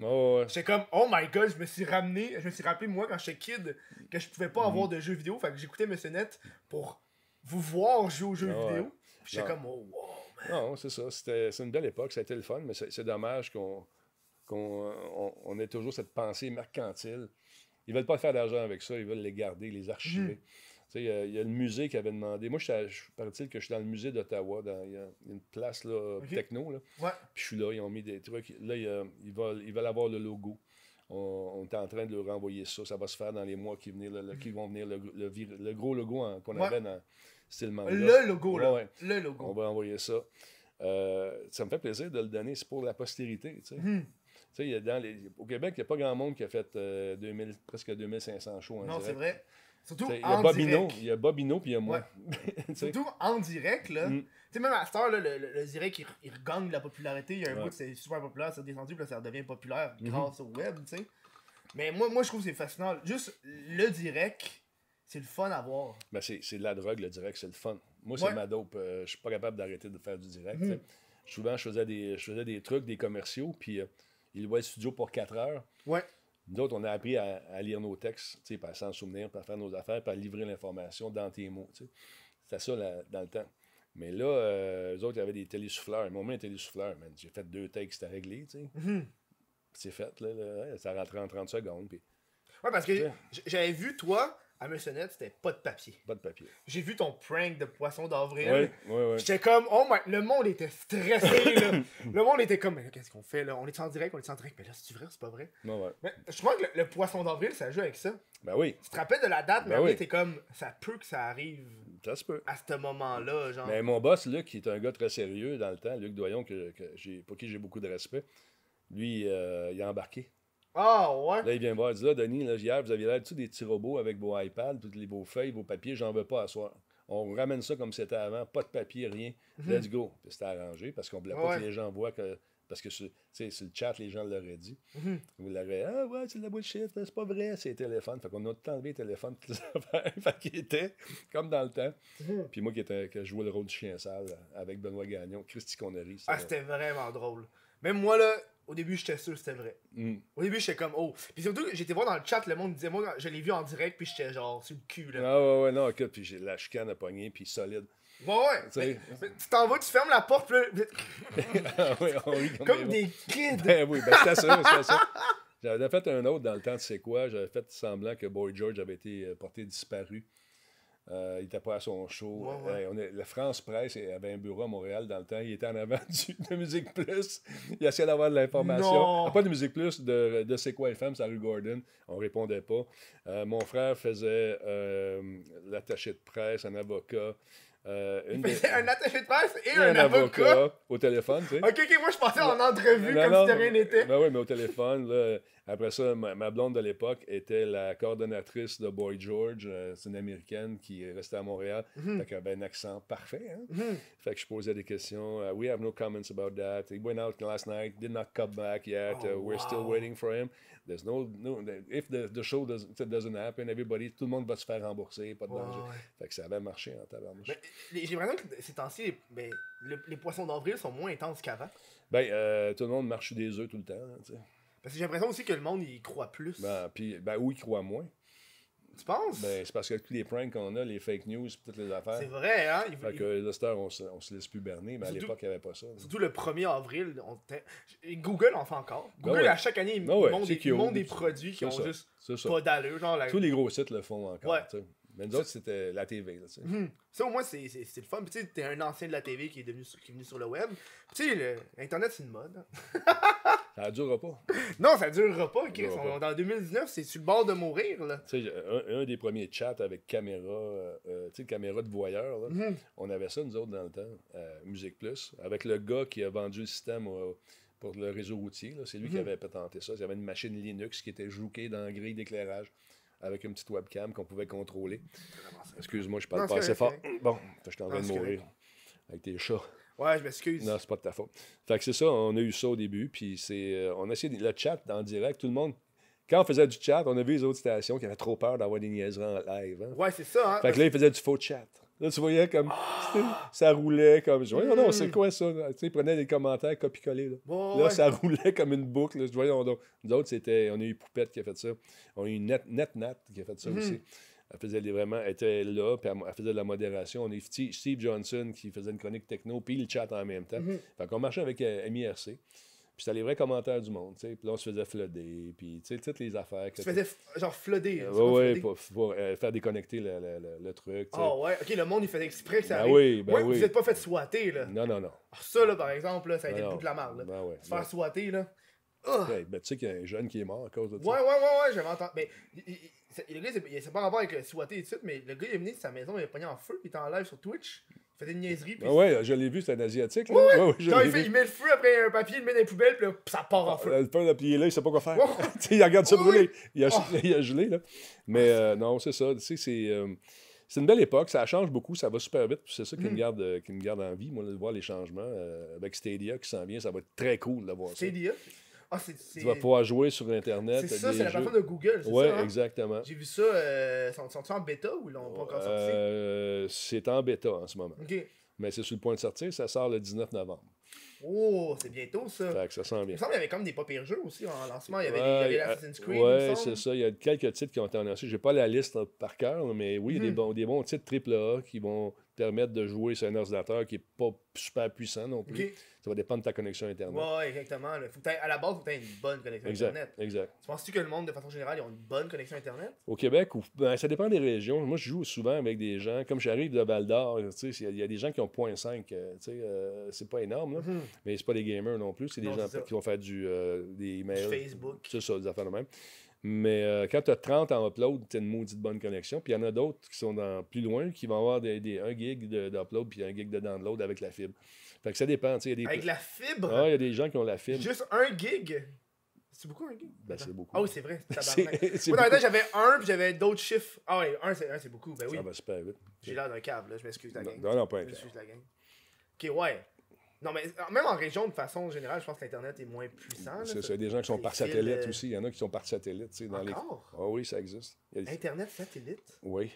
j'étais comme oh my god, je me suis ramené, je me suis rappelé moi quand j'étais kid que je pouvais pas mm. avoir de jeux vidéo, fait que j'écoutais Monsieur Net pour vous voir jouer aux jeux vidéo. J'étais comme oh wow. Non, c'est ça, c'était une belle époque, ça a été le fun, mais c'est dommage qu'on qu'on euh, on, est toujours cette pensée mercantile. Ils veulent pas faire d'argent avec ça, ils veulent les garder, les archiver. Hmm. sais, euh, Il y, a le musée qui avait demandé. Moi, je, que je suis dans le musée d'Ottawa, dans une place techno. Là. Puis je suis là, ils ont mis des trucs. Là, ils, veulent, ils veulent avoir le logo. On, est en train de leur envoyer ça. Ça va se faire dans les mois qui, qui vont venir. Le, le gros logo qu'on avait dans style Le logo, là. Le logo. On va envoyer ça. Euh, ça me fait plaisir de le donner. C'est pour la postérité. Tu sais. Hmm sais, dans les, au Québec, il n'y a pas grand monde qui a fait euh, presque 2500 shows en Non, c'est vrai. Surtout en direct. Il y a Bobino, puis il y a moi. [laughs] Surtout en direct, là. Mm. Tu sais, même à cette heure, le, direct, il, il de la popularité. Il y a un bout c'est super populaire, ça descendu, puis là, ça redevient populaire mm-hmm. grâce au web, tu sais. Mais moi, moi, je trouve que c'est fascinant. Juste le direct, c'est le fun à voir. Ben c'est de la drogue, le direct, c'est le fun. Moi, c'est ma dope. Je euh, je suis pas capable d'arrêter de faire du direct. Mm-hmm. Souvent, je faisais, des, je faisais des trucs, des commerciaux, puis... Euh, il voit le studio pour 4 heures. Ouais. Nous autres, on a appris à, lire nos textes, tu à s'en souvenir, à faire nos affaires, à livrer l'information dans tes mots. C'était ça dans le temps. Mais là, les euh, autres, autres, y avait des télésouffleurs. moi moi, un J'ai fait deux textes, c'était réglé, tu mhm. C'est fait, Ça rentrait en 30 secondes. Oui, parce que j'avais vu, toi, à Messonnette, c'était pas de papier. Pas de papier. J'ai vu ton prank de poisson d'avril. Oui, oui, oui. J'étais comme, oh my, le monde était stressé, [laughs] là. Le monde était comme, mais qu'est-ce qu'on fait, là? On est en direct, on est en direct. Mais là, c'est vrai, c'est pas vrai. Non, ouais. je crois que le, poisson d'avril, ça joue avec ça. Ben oui. Tu te rappelles de la date, ben mais oui. t'es comme, ça peut que ça arrive. Ça se peut. À ce moment-là, genre. Mais mon boss, Luc, qui est un gars très sérieux dans le temps, Luc Doyon, pour qui j'ai beaucoup de respect, lui, euh, il a embarqué ah, ouais? Là, il vient me voir. Il dit Là, Denis, là, hier, vous aviez l'air des petits robots avec vos iPads, toutes les, vos feuilles, vos papiers, j'en veux pas à On ramène ça comme c'était avant, pas de papier, rien. Mhm. Let's go. Puis c'était arrangé parce qu'on voulait pas que les gens voient que. Parce que sais sur le chat, les gens l'auraient dit. Mhm. Vous l'aurez Ah, ouais, c'est de la bullshit, c'est pas vrai, c'est les téléphones. Fait qu'on a tout enlevé les téléphones, tout [laughs] Fait qu'il était comme dans le temps. Mhm. Puis moi qui était, que jouais le rôle du chien sale avec Benoît Gagnon, Christy Connery. Ah, c'était vraiment drôle. Même moi, là, au début, j'étais sûr c'était vrai. Mm. Au début, j'étais comme, oh. Puis surtout, j'étais voir dans le chat, le monde disait, moi, je l'ai vu en direct, puis j'étais genre, sur le cul, là. Ah ouais, ouais, non, ok. Puis j'ai la chicane à pogner, puis solide. Ouais, ouais. tu t'en vas, tu fermes la porte, puis ah [laughs] oui, comme, des, kids. Ben oui, ben c'était ça, c'était ça. J'avais fait un autre dans le temps de C'est quoi. J'avais fait semblant que Boy George avait été euh, porté disparu. Euh, il n'était pas à son show. on la France Presse avait un bureau à Montréal dans le temps. Il était en avant de Musique Plus. Il essayait d'avoir de l'information. pas de Musique Plus, de, de C'est quoi FM, ça Gordon. On répondait pas. Euh, mon frère faisait euh, l'attaché de presse, un avocat. Euh, il faisait [laughs] un attaché de presse et, un, avocat. au téléphone, tu sais. OK, OK, moi je pensais en entrevue comme si rien n'était. Ben oui, mais au téléphone, là, après ça, ma, blonde de l'époque était la coordonnatrice de Boy George. Euh, c'est une Américaine qui est restée à Montréal mm -hmm. avec un accent parfait. Hein? Mhm. Fait que je posais des questions. Euh, we have no comments about that. He went out last night, did not come back yet. Oh, uh, we're still waiting for him. There's no, no if the, the show doesn't, happen, everybody, tout le monde va se faire rembourser, pas de danger. Fait que ça avait marché en tabarnouche j'ai l'impression que ces temps-ci, ben, les poissons d'avril sont moins intenses qu'avant. Ben, euh, tout le monde marche des œufs tout le temps. Hein, parce que j'ai l'impression aussi que le monde y croit plus. ben, puis, ben, où il croit moins? tu penses? Ben, c'est parce que tous les pranks qu'on a, les fake news, peut toutes les affaires. c'est vrai, hein? Il- Fait que les on se, laisse plus berner, mais à l'époque, il n'y avait pas ça. Surtout le 1er avril, on Google en fait encore. Ben Google, à chaque année, ils des, produits qui ont juste pas d'allure. Tous les gros sites le font encore. Mais nous autres, c'était la TV. Hmm. Ça, au moins, c'est le fun. tu sais, t'es un ancien de la TV qui est, devenu venu sur le web. tu sais, Internet, c'est une mode. Hein. [laughs] ça durera pas. Non, ça ne durera pas. Chris. en 2019, c'est sur le bord de mourir. Là. Tu un, des premiers chats avec caméra, euh, euh, tu sais, caméra de voyeur, hmm. on avait ça, nous autres, dans le temps, euh, Musique Plus, avec le gars qui a vendu le système pour le réseau routier. C'est lui qui hmm. avait patenté ça. Il y avait une machine Linux qui était jouquée dans la grille d'éclairage avec une petite webcam qu'on pouvait contrôler. Excuse-moi, je parle pas assez fort. Bon, je suis en train de mourir avec tes chats. Ouais, je m'excuse. Non, c'est pas de ta faute. Fait que c'est ça, on a eu ça au début, puis c'est, euh, on a essayé le chat en direct, tout le monde. Quand on faisait du chat, on a vu les autres stations qui avaient trop peur d'avoir des niaiseries en live. Hein. Ouais, c'est ça. Hein. Fait que là, ils faisaient du faux chat. Là, tu voyais comme ah! ça roulait comme je voyais, oh non, c'est mm. quoi ça? Tu sais, ils prenaient des commentaires copier-coller. Là. ça roulait comme une boucle. Là. Je voyais, nous autres, c'était. On a eu Poupette qui a fait ça. On a eu Net Net, qui a fait ça mm-hmm. aussi. Elle faisait vraiment, était là, puis elle, faisait de la modération. On a eu Steve Johnson qui faisait une chronique techno, puis le chat en même temps. On mm-hmm. Fait qu'on marchait avec euh, MIRC. Puis c'était les vrais commentaires du monde, tu sais. Puis là, on se faisait flooder, puis tu sais, toutes les affaires. Que tu faisais genre flooder. oui, ouais, pour, euh, faire déconnecter le, le, le, truc. Ah ouais, ok, le monde, il faisait exprès que ça ben arrive. Oui, ben ouais, Vous êtes pas fait swatter, là. Non, non, non. ça, là, par exemple, là, ça a été le bout de la marde, là. Ben ouais, se faire ben. swatter, là. Oh. ben, tu sais qu'il y a un jeune qui est mort à cause de ça. Ouais, ouais, ouais, ouais, j'avais entendu. Mais il, le gars, c'est pas rapport avec le swatter et tout, mais le gars, il est venu de sa maison, il est pogné en feu, puis il était en live sur Twitch faisait une niaiserie. Puis... Ben ouais, je l'ai vu, c'est un asiatique. il, met le feu après un papier, il le met dans les poubelles, puis ça part en feu. Ah, le feu de là, il sait pas quoi faire. [laughs] il regarde ça brûler. Ah. Il a, gelé, là. Mais euh, non, c'est ça. Tu sais, c'est. Euh, c'est une belle époque, ça change beaucoup, ça va super vite, c'est ça mm. euh, qui, me garde, en vie, moi, de voir les changements. avec Stadia qui s'en vient, ça va être très cool de voir ça. Stadia? Ah, c'est, Tu vas pouvoir jouer sur Internet. C'est ça, c'est la plateforme de Google. Oui, hein? exactement. J'ai vu ça. Euh, sont, ils en bêta ou ils l'ont pas encore sorti euh, C'est en bêta en ce moment. OK. Mais c'est sur le point de sortir. Ça sort le 19 novembre. Oh, c'est bientôt ça. Fait ça sent bien. Il semble qu'il y avait comme des pas jeux aussi en lancement. Il y avait, ouais, des, Assassin's euh, Creed. Oui, c'est ça. Il y a quelques titres qui ont été annoncés. Je n'ai pas la liste par cœur, mais oui, il y a des mhm. bons, des bons titres AAA qui vont permettre de jouer sur un ordinateur qui n'est pas super puissant non plus. Ça va dépendre de ta connexion Internet. Oui, exactement. à la base, il faut que tu aies une bonne connexion Internet. Exact. Tu penses-tu que le monde, de façon générale, a une bonne connexion Internet Au Québec, ben, ça dépend des régions. Moi, je joue souvent avec des gens. Comme j'arrive de Val d'Or, il y, a des gens qui ont 0.5. Euh, euh, c'est pas énorme, mais ce -hmm. mais c'est pas des gamers non plus. C'est des gens qui vont faire du, euh, des emails. Facebook. C'est ça, des affaires de même. Mais euh, quand tu as 30 en upload, tu as une maudite bonne connexion. Puis il y en a d'autres qui sont dans, plus loin qui vont avoir des, des 1 gig d'upload puis un gig de download avec la fibre. Fait que ça dépend. Y a des... Avec la fibre Ah, il y a des gens qui ont la fibre. Juste 1 gig c'est beaucoup un gig? Ben, c'est beaucoup. Ah oh, c'est vrai. [laughs] [laughs] C'est, Moi, dans j'avais un, puis j'avais d'autres chiffres. Ah oui, un, c'est, c'est beaucoup. Ben oui. Ça va super vite. J'ai l'air d'un câble, là. Je m'excuse, la gang. Non, non, pas un câble. Je m'excuse, la gang. Ok, ouais. Non, mais euh, même en région, de façon générale, je pense que l'Internet est moins puissant. C'est a Des gens qui sont par satellite aussi. Il y en a qui sont par satellite. tu Dans Encore? Les... Ah oui, ça existe. Internet satellite? Oui.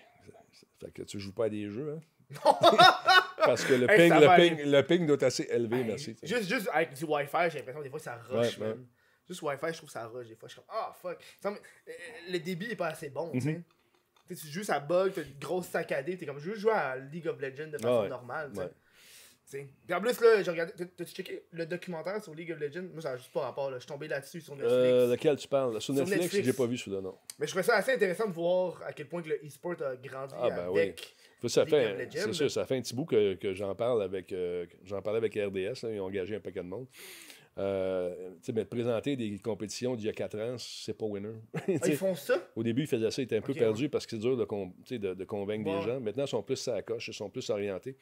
Fait que tu joues pas à des jeux, hein? [laughs] [laughs] Parce que le, ping, le, ping, le ping doit être assez élevé, merci. Juste, juste avec du Wi-Fi, j'ai l'impression que des fois ça rush même. Juste Wi-Fi, je trouve ça rush. Des fois, je suis comme, ah fuck. Euh, euh, le débit n'est pas assez bon, mhm. tu sais. Tu joues, ça bug, t'as une grosse saccadée, Tu es comme, je veux jouer à League of Legends de ah façon normale, tu sais en plus, là, j'ai regardé. T'as-tu checké le documentaire sur League of Legends Moi, ça n'a juste pas rapport. Là. Je suis tombé là-dessus sur Netflix. Euh, lequel tu parles Sur, Netflix, Netflix. j'ai pas vu celui-là, non. Mais je trouvais ça assez intéressant de voir à quel point que le e-sport a grandi ah, ben avec. Oui. ça fait, c'est sûr, ça fait un petit bout que, que j'en parle avec euh, j'en parlais avec RDS, ils ont engagé un paquet de monde. Euh, mais présenter des compétitions d'il y a 4 ans, c'est pas winner. Ah, ils [laughs] font ça? Au début, ils faisaient ça, ils étaient un peu perdus parce que c'est dur de, convaincre des gens. Maintenant, ils sont plus à la coche, ils sont plus orientés.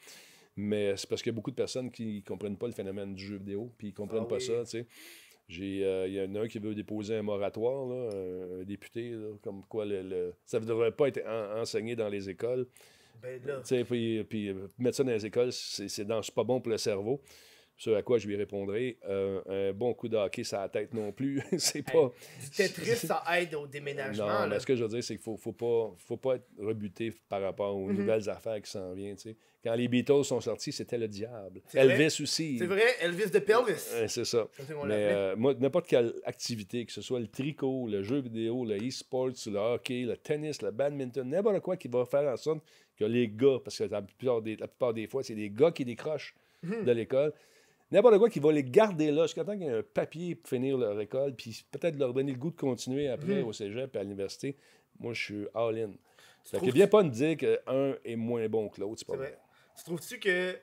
Mais c'est parce qu'il y a beaucoup de personnes qui ne comprennent pas le phénomène du jeu vidéo, puis ils ne comprennent ah pas ça, tu sais. Euh, il y en a un qui veut déposer un moratoire, là, un, député, comme quoi le, ça ne devrait pas être enseigné dans les écoles. Ben là. Puis, puis euh, mettre ça dans les écoles, c'est pas bon pour le cerveau. Ce à quoi je lui répondrai, euh, un bon coup de hockey, ça la tête non plus. [laughs] c'est pas. Du ça aide au déménagement. Non, mais ce que je veux dire, c'est qu'il faut, faut, pas, faut pas être rebuté par rapport aux mhm. nouvelles affaires qui s'en viennent. sais. Quand les Beatles sont sortis, c'était le diable. Elvis aussi. C'est vrai, Elvis de Pelvis. c'est ça. Mais euh, moi, n'importe quelle activité, que ce soit le tricot, le jeu vidéo, le e-sport, le hockey, le tennis, le badminton, n'importe quoi qui va faire en sorte que les gars, parce que la plupart des, fois, c'est des gars qui décrochent mhm. de l'école, n'importe quoi qui va les garder là jusqu'à temps qu'il y un papier pour finir leur école, puis peut-être leur donner le goût de continuer après mhm. au cégep et à l'université. Moi, je suis all-in. Ça pas me dire qu'un est moins bon que l'autre, c'est pas vrai. Tu trouves-tu que,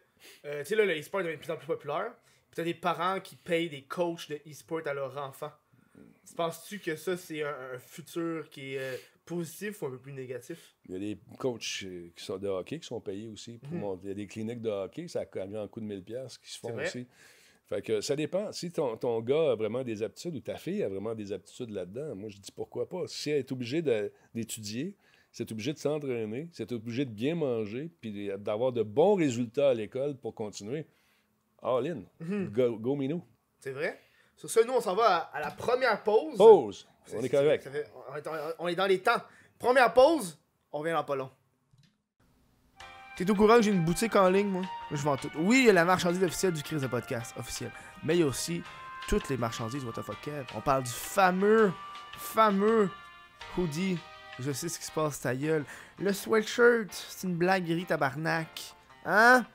euh, tu sais, là, le sport devient de plus en plus populaire, puis as des parents qui payent des coachs de e-sport à leurs enfants. Tu penses-tu que ça, c'est un, futur qui est euh, positif ou un peu plus négatif? Il y a des coachs euh, qui sont de hockey qui sont payés aussi. Pour mhm. Il y a des cliniques de hockey, ça a mis un coup de 1000$ qui se font aussi. Fait que ça dépend. Si ton, ton, gars a vraiment des aptitudes ou ta fille a vraiment des aptitudes là-dedans, moi je dis pourquoi pas. Si elle est obligée d'étudier, c'est obligé de s'entraîner, c'est obligé de bien manger, puis d'avoir de bons résultats à l'école pour continuer. All in. Mhm. Go, C'est vrai. Sur ce, nous, on s'en va à, la première pause. Pause. on est, correct. on, est, dans les temps. Première pause, on vient dans pas long. T'es au courant que j'ai une boutique en ligne, moi? Je vends tout. Oui, il y a la marchandise officielle du Crise de Podcast, officielle. Mais il y a aussi toutes les marchandises WTF. On parle du fameux, fameux hoodie je sais ce qui se passe, ta gueule. Le sweatshirt, c'est une blaguerie, tabarnak. Hein?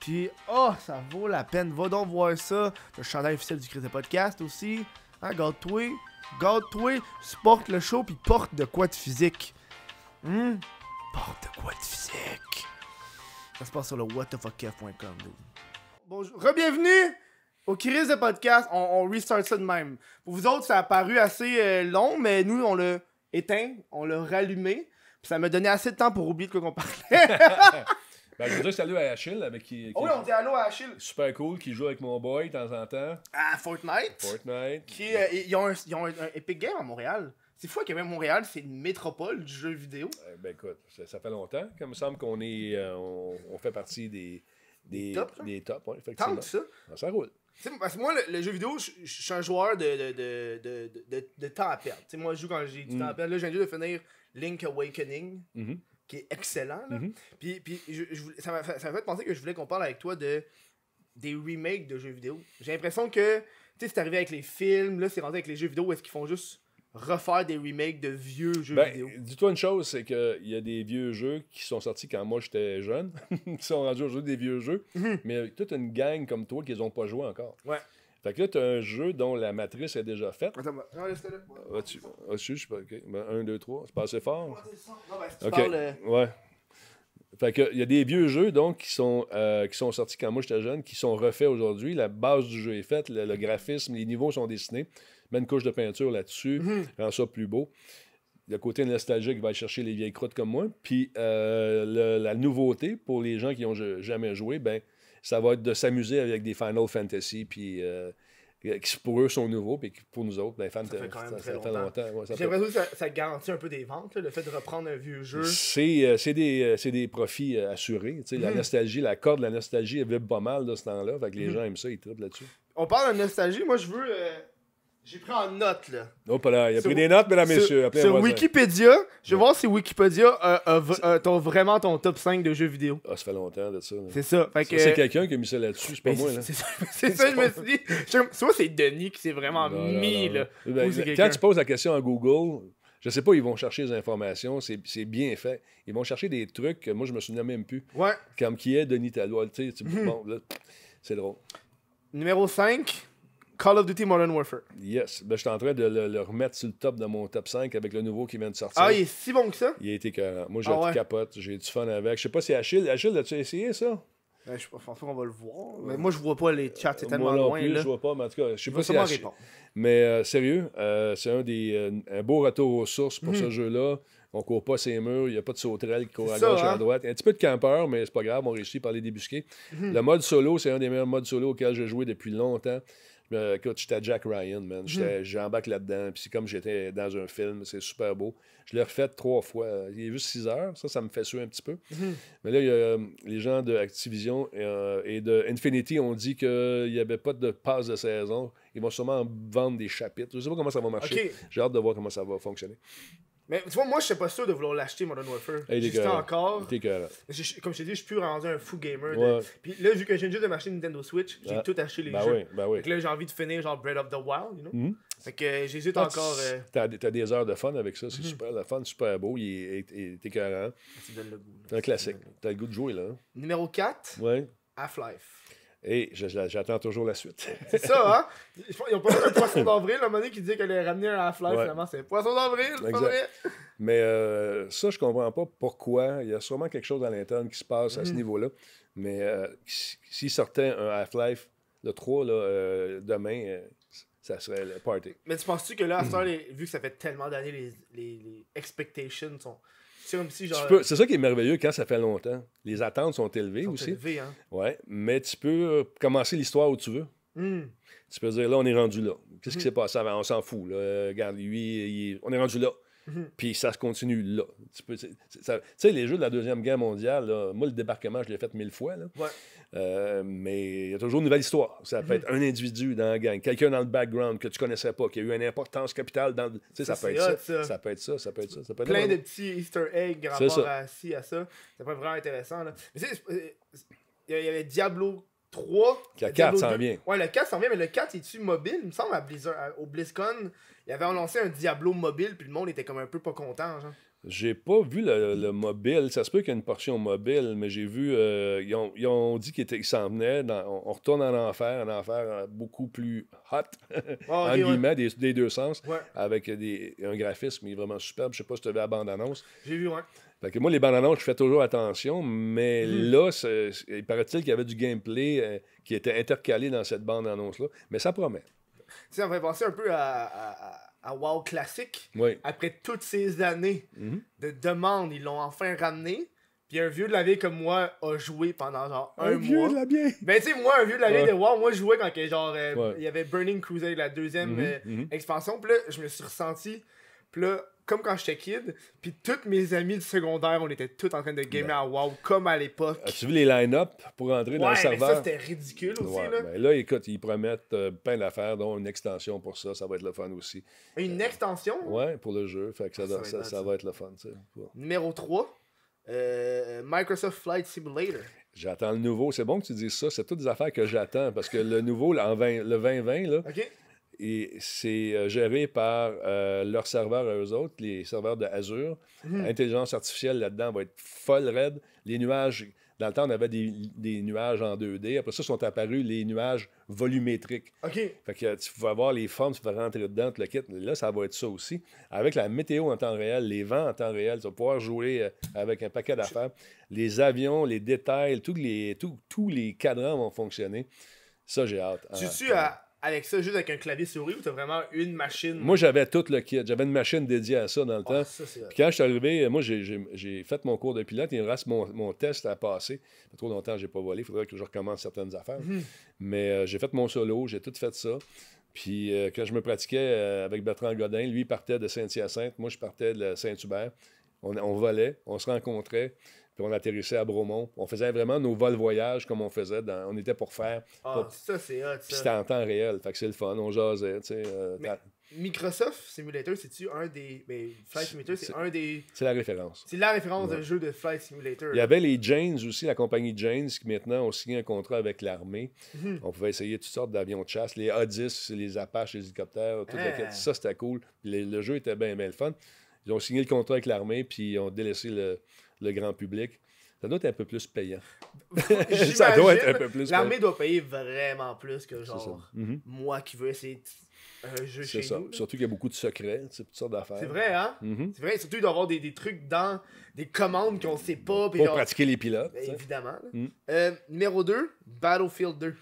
Puis, oh, ça vaut la peine. Va donc voir ça. Le chandail officiel du de Podcast aussi. Hein, garde-toi. Garde-toi. Supporte le show, puis porte de quoi de physique. Hum? Porte de quoi de physique. Ça se passe sur le whatthefuckf.com. Bonjour. bienvenue au Crise de podcast. On, restart ça de même. Pour vous autres, ça a paru assez euh, long, mais nous, on le éteint, on l'a rallumé, puis ça m'a donné assez de temps pour oublier de quoi qu'on parlait. [laughs] [laughs] Ben, je veux dire salut à Achille avec qui. Oh oui, on dit allô à Achille. Super cool, qui joue avec mon boy de temps en temps. À Fortnite. Fortnite. Qui, euh, ils ont, un, Epic Game à Montréal. C'est fou que même Montréal, c'est une métropole du jeu vidéo. Eh ben écoute, ça, fait longtemps. qu'il me semble qu'on est, euh, on, fait partie des, des, des tops. Hein? Tant que ça. ça roule parce que moi, le, jeu vidéo, je suis un joueur de, de, de, temps à perdre. moi, je joue quand j'ai du mm. temps à perdre. Là, j'ai jeu de finir Link Awakening, mhm. qui est excellent. Mhm. Puis, ça m'a fait, penser que je voulais qu'on parle avec toi de des remakes de jeux vidéo. J'ai l'impression que, tu sais, c'est arrivé avec les films, là, c'est rentré avec les jeux vidéo où est-ce qu'ils font juste refaire des remakes de vieux jeux ben, vidéo. Dis-toi une chose, c'est qu'il y a des vieux jeux qui sont sortis quand moi j'étais jeune, [laughs] qui sont rendus aujourd'hui des vieux jeux, mhm. mais toute une gang comme toi qui les ont pas joué encore. Fait que là, t'as un jeu dont la matrice est déjà faite. Attends, bah, non, laisse ah, ah, je sais pas, ben, un, deux, trois, c'est pas assez fort. Non, ben, euh, Ouais. Fait que, il y a des vieux jeux donc qui sont, euh, qui sont sortis quand moi j'étais jeune, qui sont refaits aujourd'hui. La base du jeu est faite, le, graphisme, les niveaux sont dessinés. Mets une couche de peinture là-dessus, mhm. rend ça plus beau. Le côté nostalgique va chercher les vieilles croûtes comme moi. Puis euh, la nouveauté pour les gens qui n'ont jamais joué, ben ça va être de s'amuser avec des Final Fantasy puis euh, euh, qui pour eux sont nouveaux, puis pour nous autres, les fans, ça fait, très longtemps. C'est vrai J'ai l'impression que ça, garantit un peu des ventes, le fait de reprendre un vieux jeu. C'est euh, des, euh, des, profits assurés. La mhm. nostalgie, la corde de la nostalgie, elle vibre pas mal de ce temps-là. Fait que les mhm. gens aiment ça, ils trippent là-dessus. On parle de nostalgie. Moi, je veux j'ai pris en note, là. Non, pas là. Il a pris des notes, mesdames, messieurs. Sur Wikipédia, je vais voir si Wikipédia euh, a, vraiment ton top 5 de jeux vidéo. Ah, ça fait longtemps de ça. C'est ça. C'est quelqu'un qui a mis ça là-dessus, c'est pas ben, moi, là. [laughs] C'est ça, je me suis dit. Soit c'est Denis qui s'est vraiment mis, là. Eh ben, ben, quand tu poses la question à Google, je sais pas, ils vont chercher des informations, c'est bien fait. Ils vont chercher des trucs que moi, je me souviens même plus. Ouais. Comme qui est Denis Talois, tu sais, mhm. c'est drôle. Numéro 5 Call of Duty Modern Warfare. Yes. Ben, je suis en train de le, remettre sur le top de mon top 5 avec le nouveau qui vient de sortir. Ah, il est si bon que ça? Il a été Moi, j'ai ah du capote. J'ai du fun avec. Je sais pas si Achille. Achille, as-tu essayé ça? Ben, je sais pas qu'on va le voir. Mais moi, je vois pas les chats, c'est tellement loin. Plus, là. Je vois pas, mais en tout cas, je sais pas si. Mais euh, sérieux, euh, c'est un des euh, un beau retour aux sources pour mhm. ce jeu-là. On court pas ses murs, il n'y a pas de sauterelle qui courent à gauche et à hein. droite. Un petit peu de campeur, mais c'est pas grave, on réussit par les débusquer. Mhm. Le mode solo, c'est un des meilleurs modes solo auxquels j'ai joué depuis longtemps écoute, j'étais Jack Ryan, man. Hmm. J'embarque là-dedans. Puis comme j'étais dans un film, c'est super beau. Je l'ai refait trois fois. Il a juste six heures. Ça, ça me fait suer un petit peu. Hmm. Mais là, euh, les gens de Activision euh, et, de Infinity ont dit qu'il n'y avait pas de passe de saison. Ils vont sûrement vendre des chapitres. Je ne sais pas comment ça va marcher. J'ai hâte de voir comment ça va fonctionner. Mais tu vois, moi, je suis pas sûr de vouloir l'acheter, Modern Warfare. J'y encore. comme je t'ai dit, je suis plus rendu un fou gamer. Puis là, vu que j'ai juste de m'acheter Nintendo Switch, j'ai tout acheté les ben jeux. Oui, ben là, j'ai envie de finir genre Breath of the Wild, you know? Hmm. Fait que euh, j'hésite ah, encore. Euh, tu T'as des heures de fun avec ça, c'est mhm. super. Le fun, super beau, il est, écœurant. donne le goût. Un classique. T'as le goût de jouer, là. Numéro 4, ouais. Half-Life. Et j'attends toujours la suite. [laughs] C'est ça, hein? Ils ont pas [coughs] fait poisson d'avril, la monnaie qui dit qu'elle allait ramener un Half-Life, finalement, c'est poisson d'avril, Mais euh, ça, je comprends pas pourquoi. Il y a sûrement quelque chose à l'interne qui se passe à ce mm. niveau-là. Mais euh, si s'il sortait un Half-Life, le 3, là, euh, demain, ça serait le party. Mais tu penses-tu que là, à vu que ça fait tellement d'années, les expectations sont c'est ça qui est merveilleux quand ça fait longtemps. Les attentes sont élevées aussi. Hein. Ouais, mais tu peux euh, commencer l'histoire où tu veux. Hmm. Tu peux dire, là, on est rendu là. Qu'est-ce qui hmm. s'est passé On s'en fout. lui, on est rendu là. Hmm. Puis ça se continue là. Tu sais, les jeux de la Deuxième Guerre mondiale, moi, le débarquement, je l'ai fait mille fois. Là. Euh, mais il y a toujours une nouvelle histoire. Ça peut mhm. être un individu dans la gang, quelqu'un dans le background que tu connaissais pas, qui a eu une importance capitale dans le... Tu sais, ça, peut être ça. ça. peut être ça, ça peut être ça. Plein de petits easter eggs rapport à ci, à ça. Ça peut être vraiment intéressant. Là. Mais il y avait Diablo 3. Le 4 s'en vient. Ouais, le 4 s'en vient, mais le 4 est-tu mobile Il me semble à au BlizzCon, ils avaient annoncé un Diablo mobile, puis le monde était comme un peu pas content. J'ai pas vu le, mobile. Ça se peut qu'il y ait une portion mobile, mais j'ai vu. Euh, ils, ont, dit qu'ils s'en venaient. Dans, on, retourne en enfer, un enfer euh, beaucoup plus hot, ah, [laughs] en guillemets, des, deux sens, avec des, un graphisme vraiment superbe. Je sais pas si tu avais la bande-annonce. J'ai vu, ouais. que moi, les bandes-annonces, je fais toujours attention, mais hmm. là, il paraît-il qu'il y avait du gameplay euh, qui était intercalé dans cette bande-annonce-là, mais ça promet. Ça on va penser un peu à à WoW Classic. Après toutes ces années mhm. de demandes, ils l'ont enfin ramené. Puis un vieux de la vieille comme moi a joué pendant genre un, un mois. vieux de la Ben tu sais, moi, un vieux de la vieille de WoW, moi je jouais quand euh, il y avait Burning Crusade, la deuxième mhm, euh, mhm. expansion. Puis là, je me suis ressenti. Puis là, comme quand j'étais kid, puis tous mes amis du secondaire, on était tous en train de gamer ben. à WoW, comme à l'époque. As-tu vu les line-up pour entrer dans le serveur? ça, c'était ridicule aussi. là. Ben là, écoute, ils promettent euh, plein d'affaires, donc une extension pour ça, ça va être le fun aussi. Une euh, extension? Ouais, pour le jeu, fait que ça, ah, va, être le fun. sais. Numéro 3, euh, Microsoft Flight Simulator. J'attends le nouveau. C'est bon que tu dises ça. C'est toutes des affaires que j'attends parce que le nouveau, le 2020, là, et c'est euh, géré par euh, leurs serveurs à eux autres, les serveurs de Azure. L'intelligence mhm. artificielle là-dedans va être folle raide. Les nuages, dans le temps, on avait des, nuages en 2D. Après ça, sont apparus les nuages volumétriques. OK. Fait que tu vas avoir les formes, tu vas rentrer dedans, tu le Là, ça va être ça aussi. Avec la météo en temps réel, les vents en temps réel, tu vas pouvoir jouer euh, avec un paquet d'affaires. Les avions, les détails, tous les, tous les cadrans vont fonctionner. Ça, j'ai hâte. Tu, tu à, avec ça, juste avec un clavier souris ou t'as vraiment une machine Moi, j'avais tout le kit. J'avais une machine dédiée à ça dans le ah, temps. Puis quand je suis arrivé, moi, j'ai fait mon cours de pilote. Il me reste mon, mon test à passer. trop longtemps, j'ai pas volé. Il faudrait que je recommence certaines affaires. Mhm. Mais euh, j'ai fait mon solo, j'ai tout fait ça. Puis euh, quand je me pratiquais euh, avec Bertrand Godin, lui partait de Saint-Hyacinthe, moi je partais de Saint-Hubert. On, on volait, on se rencontrait puis on atterrissait à Bromont. On faisait vraiment nos vols voyages comme on faisait On était pour faire. Ah, ça, c'est hot, ça. Puis c'était en temps réel, fait que c'est le fun, on jasait, tu sais. Euh, Microsoft Simulator, c'est-tu un des. mais ben, Flight Simulator, c'est un des. C'est la référence. C'est la référence de jeu de Flight Simulator. Il y avait les Janes aussi, la compagnie Janes, qui maintenant ont signé un contrat avec l'armée. Mhm. On pouvait essayer toutes sortes d'avions de chasse, les A-10, les Apache, les hélicoptères, tout ah. ça c'était cool. Le, jeu était bien, bien le fun. Ils ont signé le contrat avec l'armée, puis ils ont délaissé le, le grand public. Ça doit être un peu plus payant. [laughs] [laughs] ça doit être un peu plus L'armée doit payer vraiment plus que genre mhm. moi qui veux essayer un jeu chez ça. surtout qu'il y a beaucoup de secrets, toutes sortes d'affaires. C'est vrai, hein? Mhm. C'est vrai, surtout d'avoir des, des trucs dans des commandes qu'on ne sait pas. Pour pratiquer les pilotes. Ben, évidemment. Mhm. Euh, numéro 2, Battlefield 2.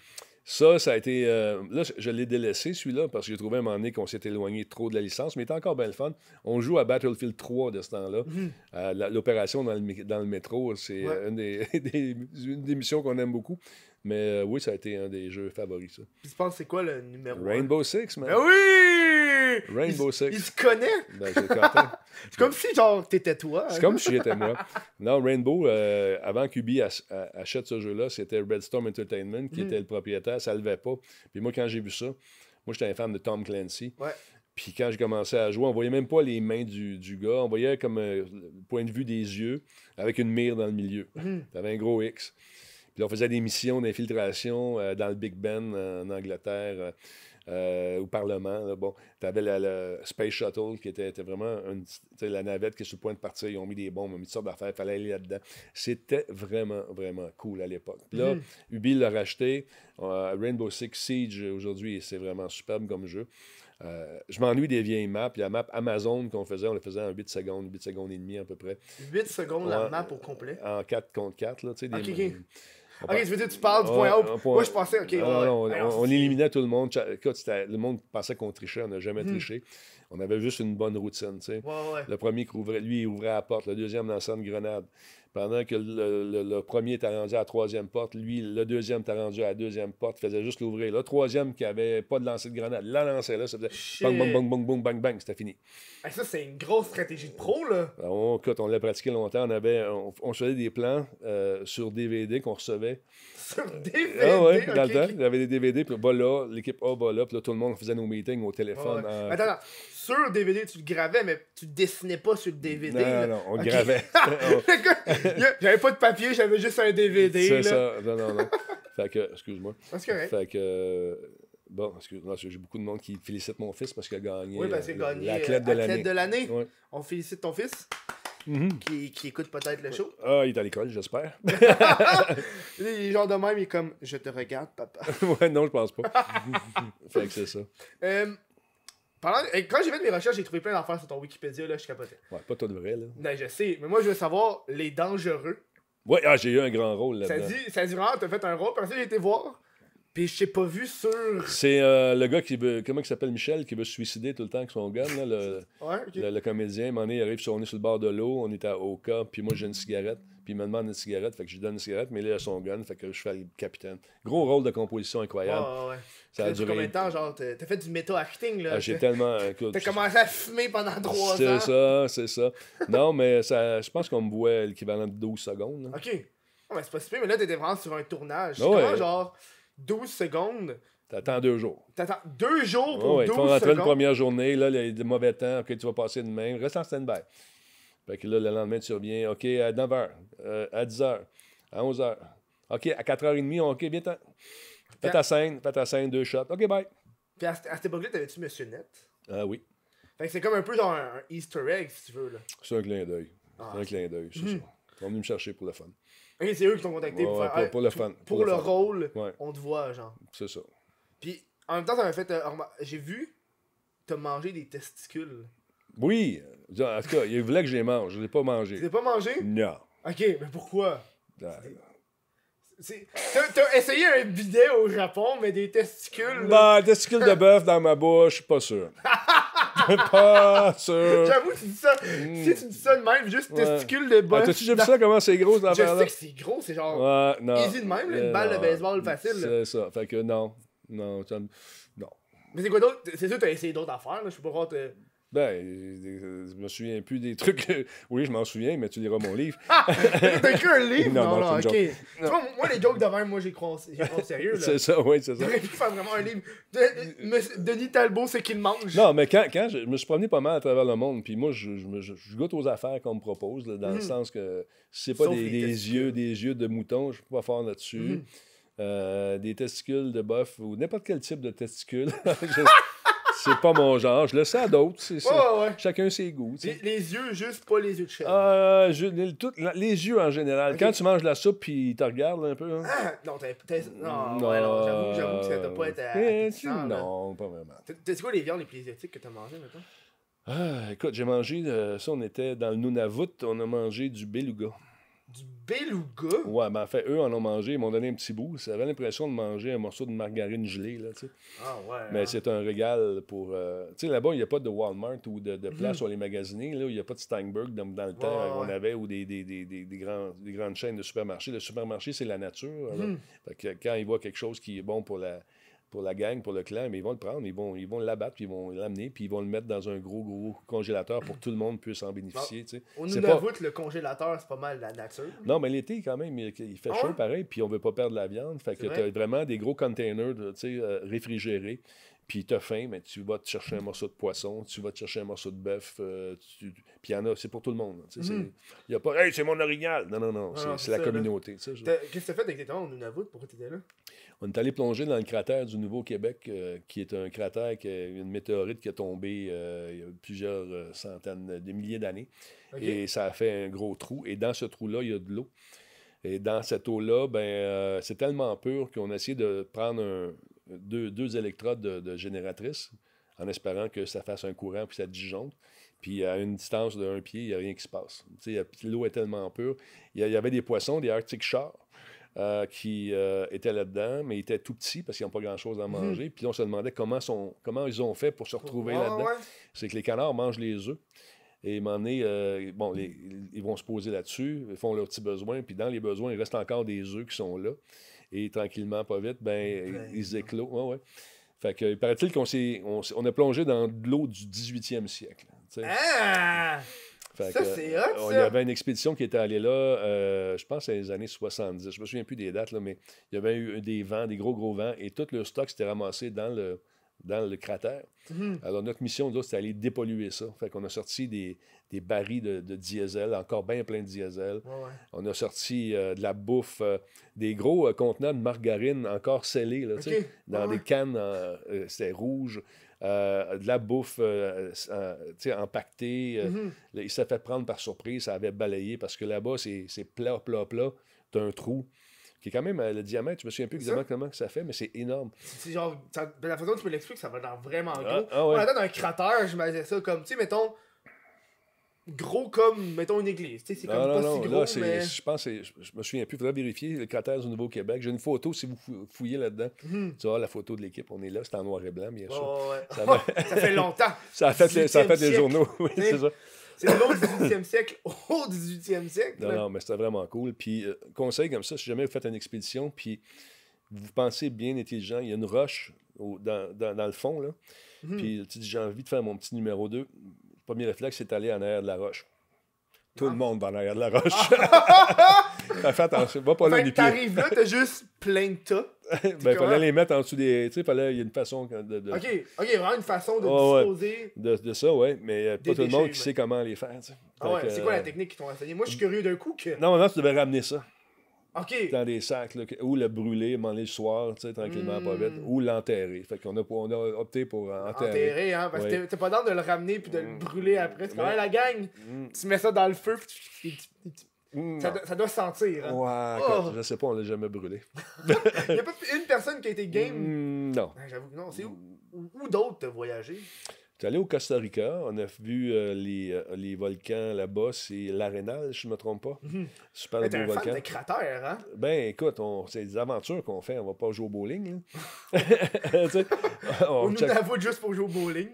Ça, ça a été. Euh, là, je l'ai délaissé, celui-là, parce que j'ai trouvé à un moment donné qu'on s'est éloigné trop de la licence, mais il était encore bien le fun. On joue à Battlefield 3 de ce temps-là. Mhm. Euh, l'opération dans le, métro, c'est euh, [laughs] une, des, missions qu'on aime beaucoup. Mais oui, ça a été un des jeux favoris, ça. tu penses, c'est quoi le numéro Rainbow Six, man. Ben oui! Rainbow Six. Il se connaît? Ben, [laughs] c'est comme si, genre, t'étais toi. C'est hein. comme si j'étais moi. [laughs] Non, Rainbow, avant qu'Ubi achète ce jeu-là, c'était Red Storm Entertainment qui mhm. était le propriétaire ça ça levait pas. Puis moi, quand j'ai vu ça, moi, j'étais un fan de Tom Clancy. Puis quand j'ai commencé à jouer, on voyait même pas les mains du, gars. On voyait comme euh, point de vue des yeux avec une mire dans le milieu. Mhm. T'avais un gros X. Puis là, on faisait des missions d'infiltration euh, dans le Big Ben en Angleterre. Euh, au Parlement. bon, tu avais le Space Shuttle qui était, vraiment la navette qui est sur le point de partir. Ils ont mis des bombes, ils ont mis toutes sortes d'affaires, il fallait aller là-dedans. C'était vraiment, vraiment cool à l'époque. Là, mm. Ubi l'a racheté. Euh, Rainbow Six Siege aujourd'hui, c'est vraiment superbe comme jeu. Euh, je m'ennuie des vieilles maps. La map Amazon qu'on faisait, on la faisait en 8 secondes, 8 secondes et demie à peu près. 8 secondes la map au complet? En 4 contre 4, là, tu sais, Ok, je veux dire, tu parles du point haut. Moi, je pensais, ok. on, ben éliminait tout le monde. le monde pensait qu'on trichait, on n'a jamais hmm. triché. On avait juste une bonne routine, tu sais. Le premier qui ouvrait, lui, il ouvrait la porte. Le deuxième lançait une grenade. Pendant que le, premier était rendu à la troisième porte, lui, le deuxième était rendu à la deuxième porte, faisait juste l'ouvrir. Le troisième qui n'avait pas de lancer de grenade, la lançait là, ça faisait bang, bang, bang, bang, bang, bang, bang, c'était fini. ça, c'est une grosse stratégie de pro, là. Ben, on, l'a pratiqué longtemps. On, avait, on, faisait des plans euh, sur DVD qu'on recevait. Sur DVD? Ah ouais, dans le temps. avait des DVD, puis là, l'équipe A, là, puis là, tout le monde faisait nos meetings au téléphone. attends sur DVD, tu le gravais, mais tu dessinais pas sur le DVD. [laughs] Non, non, on gravait. j'avais pas de papier, j'avais juste un DVD. C'est ça. Non, non, non. fait que, excuse-moi. Fait que. Euh, bon, excuse-moi, j'ai beaucoup de monde qui félicite mon fils parce qu'il a gagné, euh, la clé de l'année. On félicite ton fils. Mhm. qui, qui, écoute peut-être le show. Ah, il est à l'école, j'espère. [laughs] il est genre de même, il est comme Je te regarde, papa. ouais, non, je pense pas. [laughs] fait que c'est ça. Euh, quand j'ai fait mes recherches, j'ai trouvé plein d'affaires sur ton Wikipédia, là, je capoté. Ouais, pas toi de vrai, là. Non, ben, je sais, mais moi, je veux savoir les dangereux. Ouais, ah, j'ai eu un grand rôle là Ça dit, ça dit vraiment, t'as fait un rôle, parce que j'ai été voir, puis je t'ai pas vu sur. C'est euh, le gars qui veut. Comment il s'appelle Michel, qui veut se suicider tout le temps avec son gun, là, le, [laughs] le, comédien. il arrive sur, on est sur le bord de l'eau, on est à Oka, puis moi, j'ai une cigarette, puis il me demande une cigarette, fait que je lui donne une cigarette, mais là, il a son gun, fait que je fais le capitaine. Gros rôle de composition incroyable. ouais. Ça a duré combien de temps, genre, t'as fait du méta-acting, là? Ah, j'ai tellement... T'as commencé à fumer pendant trois ans. C'est ça, c'est ça. non, mais ça, je pense qu'on me voit l'équivalent de 12 secondes. OK. Ah, c'est pas mais là, t'étais vraiment sur un tournage. Oh, genre, 12 secondes... T'attends deux jours. T'attends deux jours pour oh, ouais, 12 font rentrer une première journée, là, des mauvais temps, OK, tu vas passer demain, reste en stand-by. Fait que là, le lendemain, tu reviens, OK, à 9h, euh, à 10h, à 11h, OK, à 4h30, OK, viens Fais ta scène, fais ta scène, deux shots. OK, bye. Puis à, cette époque-là, t'avais-tu Monsieur Net? Ah oui. Fait que c'est comme un peu dans un, Easter egg, si tu veux. là. C'est un clin d'œil. Ah, c'est un clin d'œil, c'est mhm. ça. Ils sont venus me chercher pour le fun. Ok, c'est eux qui t'ont contacté pour faire. pour- ah, le fun, Pour, le rôle, on te voit, genre. C'est ça. Puis en même temps, t'avais fait. Euh, j'ai vu, t'as mangé des testicules. Oui. En tout cas, il voulait que je les mange. Je ne l'ai pas mangé. les as pas mangé? Non. Ok, mais pourquoi? Euh, T'as essayé un bidet au Japon, mais des testicules. Bah, ben, testicules de bœuf dans ma bouche, je suis pas sûr. [laughs] pas sûr. J'avoue, tu dis ça. Mm. Si tu dis ça de même, juste testicules de ben, bœuf. T'as-tu déjà vu ça, comment c'est gros dans la Je sais que c'est gros, c'est genre. Ouais, non. Easy de même, une balle de baseball facile. C'est ça. Fait que non. Non. Non. Mais c'est quoi d'autre C'est sûr, t'as essayé d'autres affaires, là. Je suis pas voir. Ben, euh, je me souviens plus des [laughs] trucs. oui, je m'en souviens, mais tu liras mon livre. Ah! [laughs] T'as écrit un livre? Non, non, ok. moi, les jokes de moi, j'y crois pas sérieux. c'est ça, oui, c'est ça. J'aurais pu faire vraiment un livre. Denis Talbot, c'est qu'il mange. Non, mais quand, quand je, me suis promené pas mal à travers le monde, puis moi, je, je, goûte aux affaires qu'on me propose, dans le mhm. sens que c'est pas des, yeux, des yeux de mouton, je peux pas faire là-dessus. Mhm. Euh, des testicules de bœuf ou n'importe quel type de testicule. [laughs] c'est pas mon genre. Je le sais à d'autres. C'est, ça. Chacun ses goûts. Les, yeux, juste pas les yeux de chèvre. Euh, les, yeux en général. Quand tu manges la soupe, puis ils te regardent un peu. Hein. Ah, non, non, j'avoue, que ça doit pas être eh, non, pas vraiment. C'est quoi les viandes les plus exotiques que t'as mangées maintenant? Ah, écoute, j'ai mangé, euh, ça on était dans le Nunavut, on a mangé du beluga beluga. Ouais, mais ben, en fait, eux en ont mangé, ils m'ont donné un petit bout. Ça avait l'impression de manger un morceau de margarine gelée, là, tu sais. Ah ouais. Mais hein. c'est un régal pour. Euh, tu sais, là-bas, il n'y a pas de Walmart ou de, de place mhm. où aller magasiner. Là, il n'y a pas de Steinberg dans, le temps qu'on avait ou des, des, grands, grandes chaînes de supermarchés. Le supermarché, c'est la nature. Mhm. Fait que quand ils voient quelque chose qui est bon pour la pour la gang, pour le clan, mais ils vont le prendre, ils vont, ils vont l'abattre, puis ils vont l'amener, puis ils vont le mettre dans un gros, gros congélateur pour que tout le monde puisse en bénéficier. on nous avoue le congélateur, c'est pas mal la nature. Non, mais l'été, quand même, il, fait ah chaud pareil, puis on veut pas perdre la viande. Fait que tu as vraiment des gros containers sais, euh, réfrigérés puis t'as faim, mais tu vas te chercher un morceau de poisson, tu vas te chercher un morceau de bœuf, euh, Puis il y en a, c'est pour tout le monde. Il n'y mhm. a pas « Hey, c'est mon orignal! » Non, non, non, c'est la communauté. Qu'est-ce que t'as fait exactement au Pourquoi t'étais là? On est allé plonger dans le cratère du Nouveau-Québec, euh, qui est un cratère, qui une météorite qui est tombée euh, il y a plusieurs euh, centaines des milliers d'années. Et ça a fait un gros trou. Et dans ce trou-là, il y a de l'eau. Et dans cette eau-là, ben, c'est tellement pur qu'on a essayé de prendre deux, électrodes de, génératrice en espérant que ça fasse un courant puis ça disjoncte. Puis à une distance d'un pied, il n'y a rien qui se passe. L'eau est tellement pure. Il y, avait des poissons, des arctiques chars. Euh, qui était euh, étaient là-dedans, mais ils étaient tout petits parce qu'ils n'ont pas grand-chose à mhm. manger. Puis on se demandait comment, sont, comment ils ont fait pour se retrouver là-dedans. C'est que les canards mangent les œufs. Et m'en euh, bon, les, ils vont se poser là-dessus, ils font leurs petits besoins, puis dans les besoins, il reste encore des œufs qui sont là. Et tranquillement, pas vite, ben, ils, éclosent. Ouais, ouais. Fait que, il paraît-il qu'on on, on est plongé dans l'eau du 18e siècle. ah! ça, c'est hot, euh, Il y avait une expédition qui était allée là, euh, je pense, dans les années 70. Je me souviens plus des dates, là, mais il y avait eu des vents, des gros, gros vents, et tout le stock s'était ramassé dans le, dans le cratère. Mm-hmm. Alors, notre mission, c'était d'aller dépolluer ça. Fait qu'on a sorti des, des barils de, diesel, encore bien plein de diesel. On a sorti euh, de la bouffe, des gros contenants de margarine encore scellés, là, dans des cannes, c'était rouge. Euh, de la bouffe euh, euh, tu sais, impactée. Mm-hmm. Il s'est fait prendre par surprise, ça avait balayé parce que là-bas, c'est plat, plat, plat. T'as un trou qui est quand même le diamètre. Je me souviens plus exactement comment ça fait, mais c'est énorme. C'est genre, de la façon dont tu me l'expliques, ça va dans vraiment ah, gros. On ah ouais. On un cratère, je me ça comme, tu sais, mettons gros comme, mettons, une église. c'est comme non, pas si gros, mais... Je pense, je me souviens plus, il faudrait vérifier le cratère du Nouveau-Québec. J'ai une photo, si vous fouillez là-dedans, mhm. tu vois la photo de l'équipe. On est là, c'est en noir et blanc, bien sûr. [laughs] ça, fait longtemps. [laughs] ça a fait, ça fait des journaux, [laughs] c'est ça. C'est du 18e siècle au 18e siècle. Non, non, mais c'était vraiment cool. Puis, euh, conseil comme ça, si jamais vous faites une expédition, puis vous pensez bien intelligent, il y a une roche dans, dans, le fond, là. Mhm. Puis, tu dis, j'ai envie de faire mon petit numéro 2 premier réflexe, c'est d'aller en arrière de la roche. Tout ah. le monde va en arrière de la roche. Ah. [laughs] Ben, fais attention, va pas là les pieds. T'arrives là, t'as juste plein de tas. [laughs] ben, il fallait les mettre en dessous des. Tu sais, fallait, il y a une façon de. de... OK, OK, vraiment une façon de ah, disposer. De, ça, oui, mais euh, pas tout le monde qui sait comment les faire. Tu sais. ah, ouais. C'est quoi la euh, technique qu'ils t'ont enseignée? Moi, je suis curieux d'un coup que. Non, non, tu devais ramener ça. Dans des sacs, ou le brûler, manger le soir, tranquillement, pas vite, hmm. ou l'enterrer. Fait qu'on a, on a opté pour enterrer. Enterrer, hein, parce que t'es pas dans de le ramener puis de le hmm. brûler après. C'est quand la gang. Hmm. Tu mets ça dans le feu Ça, doit, sentir. Hein. Ouais, oh. je sais pas, on l'a jamais brûlé. Il [laughs] n'y a pas une personne qui a été game. non. Ben, j'avoue, non, c'est où, où d'autres t'as voyagé tu es allé au Costa Rica, on a vu euh, les, euh, les, volcans là-bas, c'est l'Arénal, si je ne me trompe pas. Mm -hmm. Super beau un Fan de cratères, hein? Ben écoute, c'est des aventures qu'on fait, on ne va pas jouer au bowling. [laughs] on, on nous voit juste pour jouer au bowling.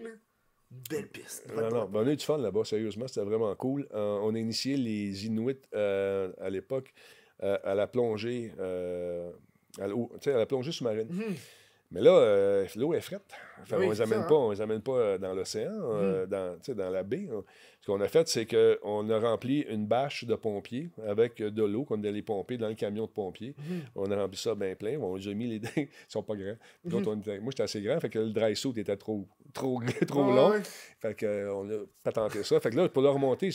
Belle piste. Non, non, ben, on a du fun là-bas, sérieusement, c'était vraiment cool. Euh, on a initié les Inuits à l'époque à la plongée. À, la plongée sous-marine. Mhm. Mais là, euh, l'eau est frette. on ne hein. les amène pas euh, dans l'océan, euh, mm. dans, la baie. Hein. Ce qu'on a fait, c'est qu'on a rempli une bâche de pompiers avec de l'eau qu'on allait pomper dans le camion de pompiers. Mm-hmm. On a rempli ça bien plein. On les a mis les dents. [laughs] Ils sont pas grands. Mm-hmm. On moi, j'étais assez grand, fait que le dry était trop, trop, [laughs] long. Fait que on a tenté ça. Fait que là, pour leur remonter,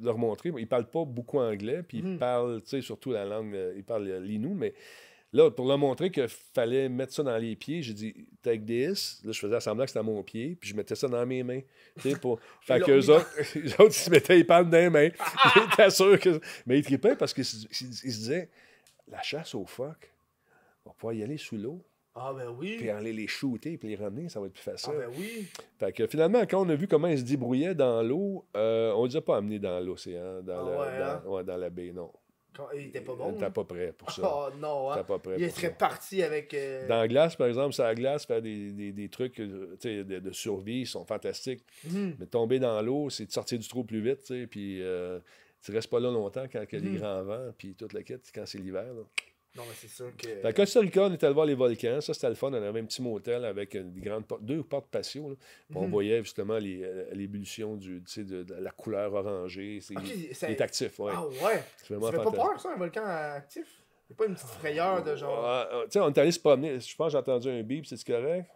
leur montrer, ils parlent pas beaucoup anglais, puis ils mm-hmm. parlent, surtout la langue, ils parlent l'inou, mais Là, pour leur montrer qu'il fallait mettre ça dans les pieds, j'ai dit take this. Là, je faisais semblant que c'était à mon pied, puis je mettais ça dans mes mains. Pour... [laughs] fait qu'eux autres, [laughs] eux autres, ils se mettaient les palmes dans les mains. [laughs] ils étaient que. Mais ils trippaient parce qu'ils se disaient la chasse au phoque, on va pouvoir y aller sous l'eau. Ah ben oui. Puis aller les shooter puis les ramener, ça va être plus facile. Ah ben oui. Fait que finalement, quand on a vu comment ils se débrouillaient dans l'eau, euh, on ne les a pas amenés dans l'océan, dans ah hein? la baie, non. Il était pas euh, bon. pas prêt pour ça. [laughs] Oh non, hein? pas prêt Il serait parti avec. Euh, dans la glace, par exemple, ça la glace, faire des, trucs euh, de, survie, ils sont fantastiques. Hmm. Mais tomber dans l'eau, c'est de sortir du trou plus vite, puis tu restes pas là longtemps quand il y a des grands vents, puis toute la quête, quand c'est l'hiver. Non, c'est sûr que. Fait Costa Rica, on est allé voir les volcans. Ça, c'était le fun. On avait un petit motel avec deux portes patio. On mhm. voyait justement euh, l'ébullition du, de, la couleur orangée. C'est ah, actif. Ouais. Ah ouais. C'est vraiment ça fait pas peur, ça, un volcan actif? C'est pas une petite frayeur de genre. tu sais, on est allé se promener. Je pense que j'ai entendu un bip, c'est correct?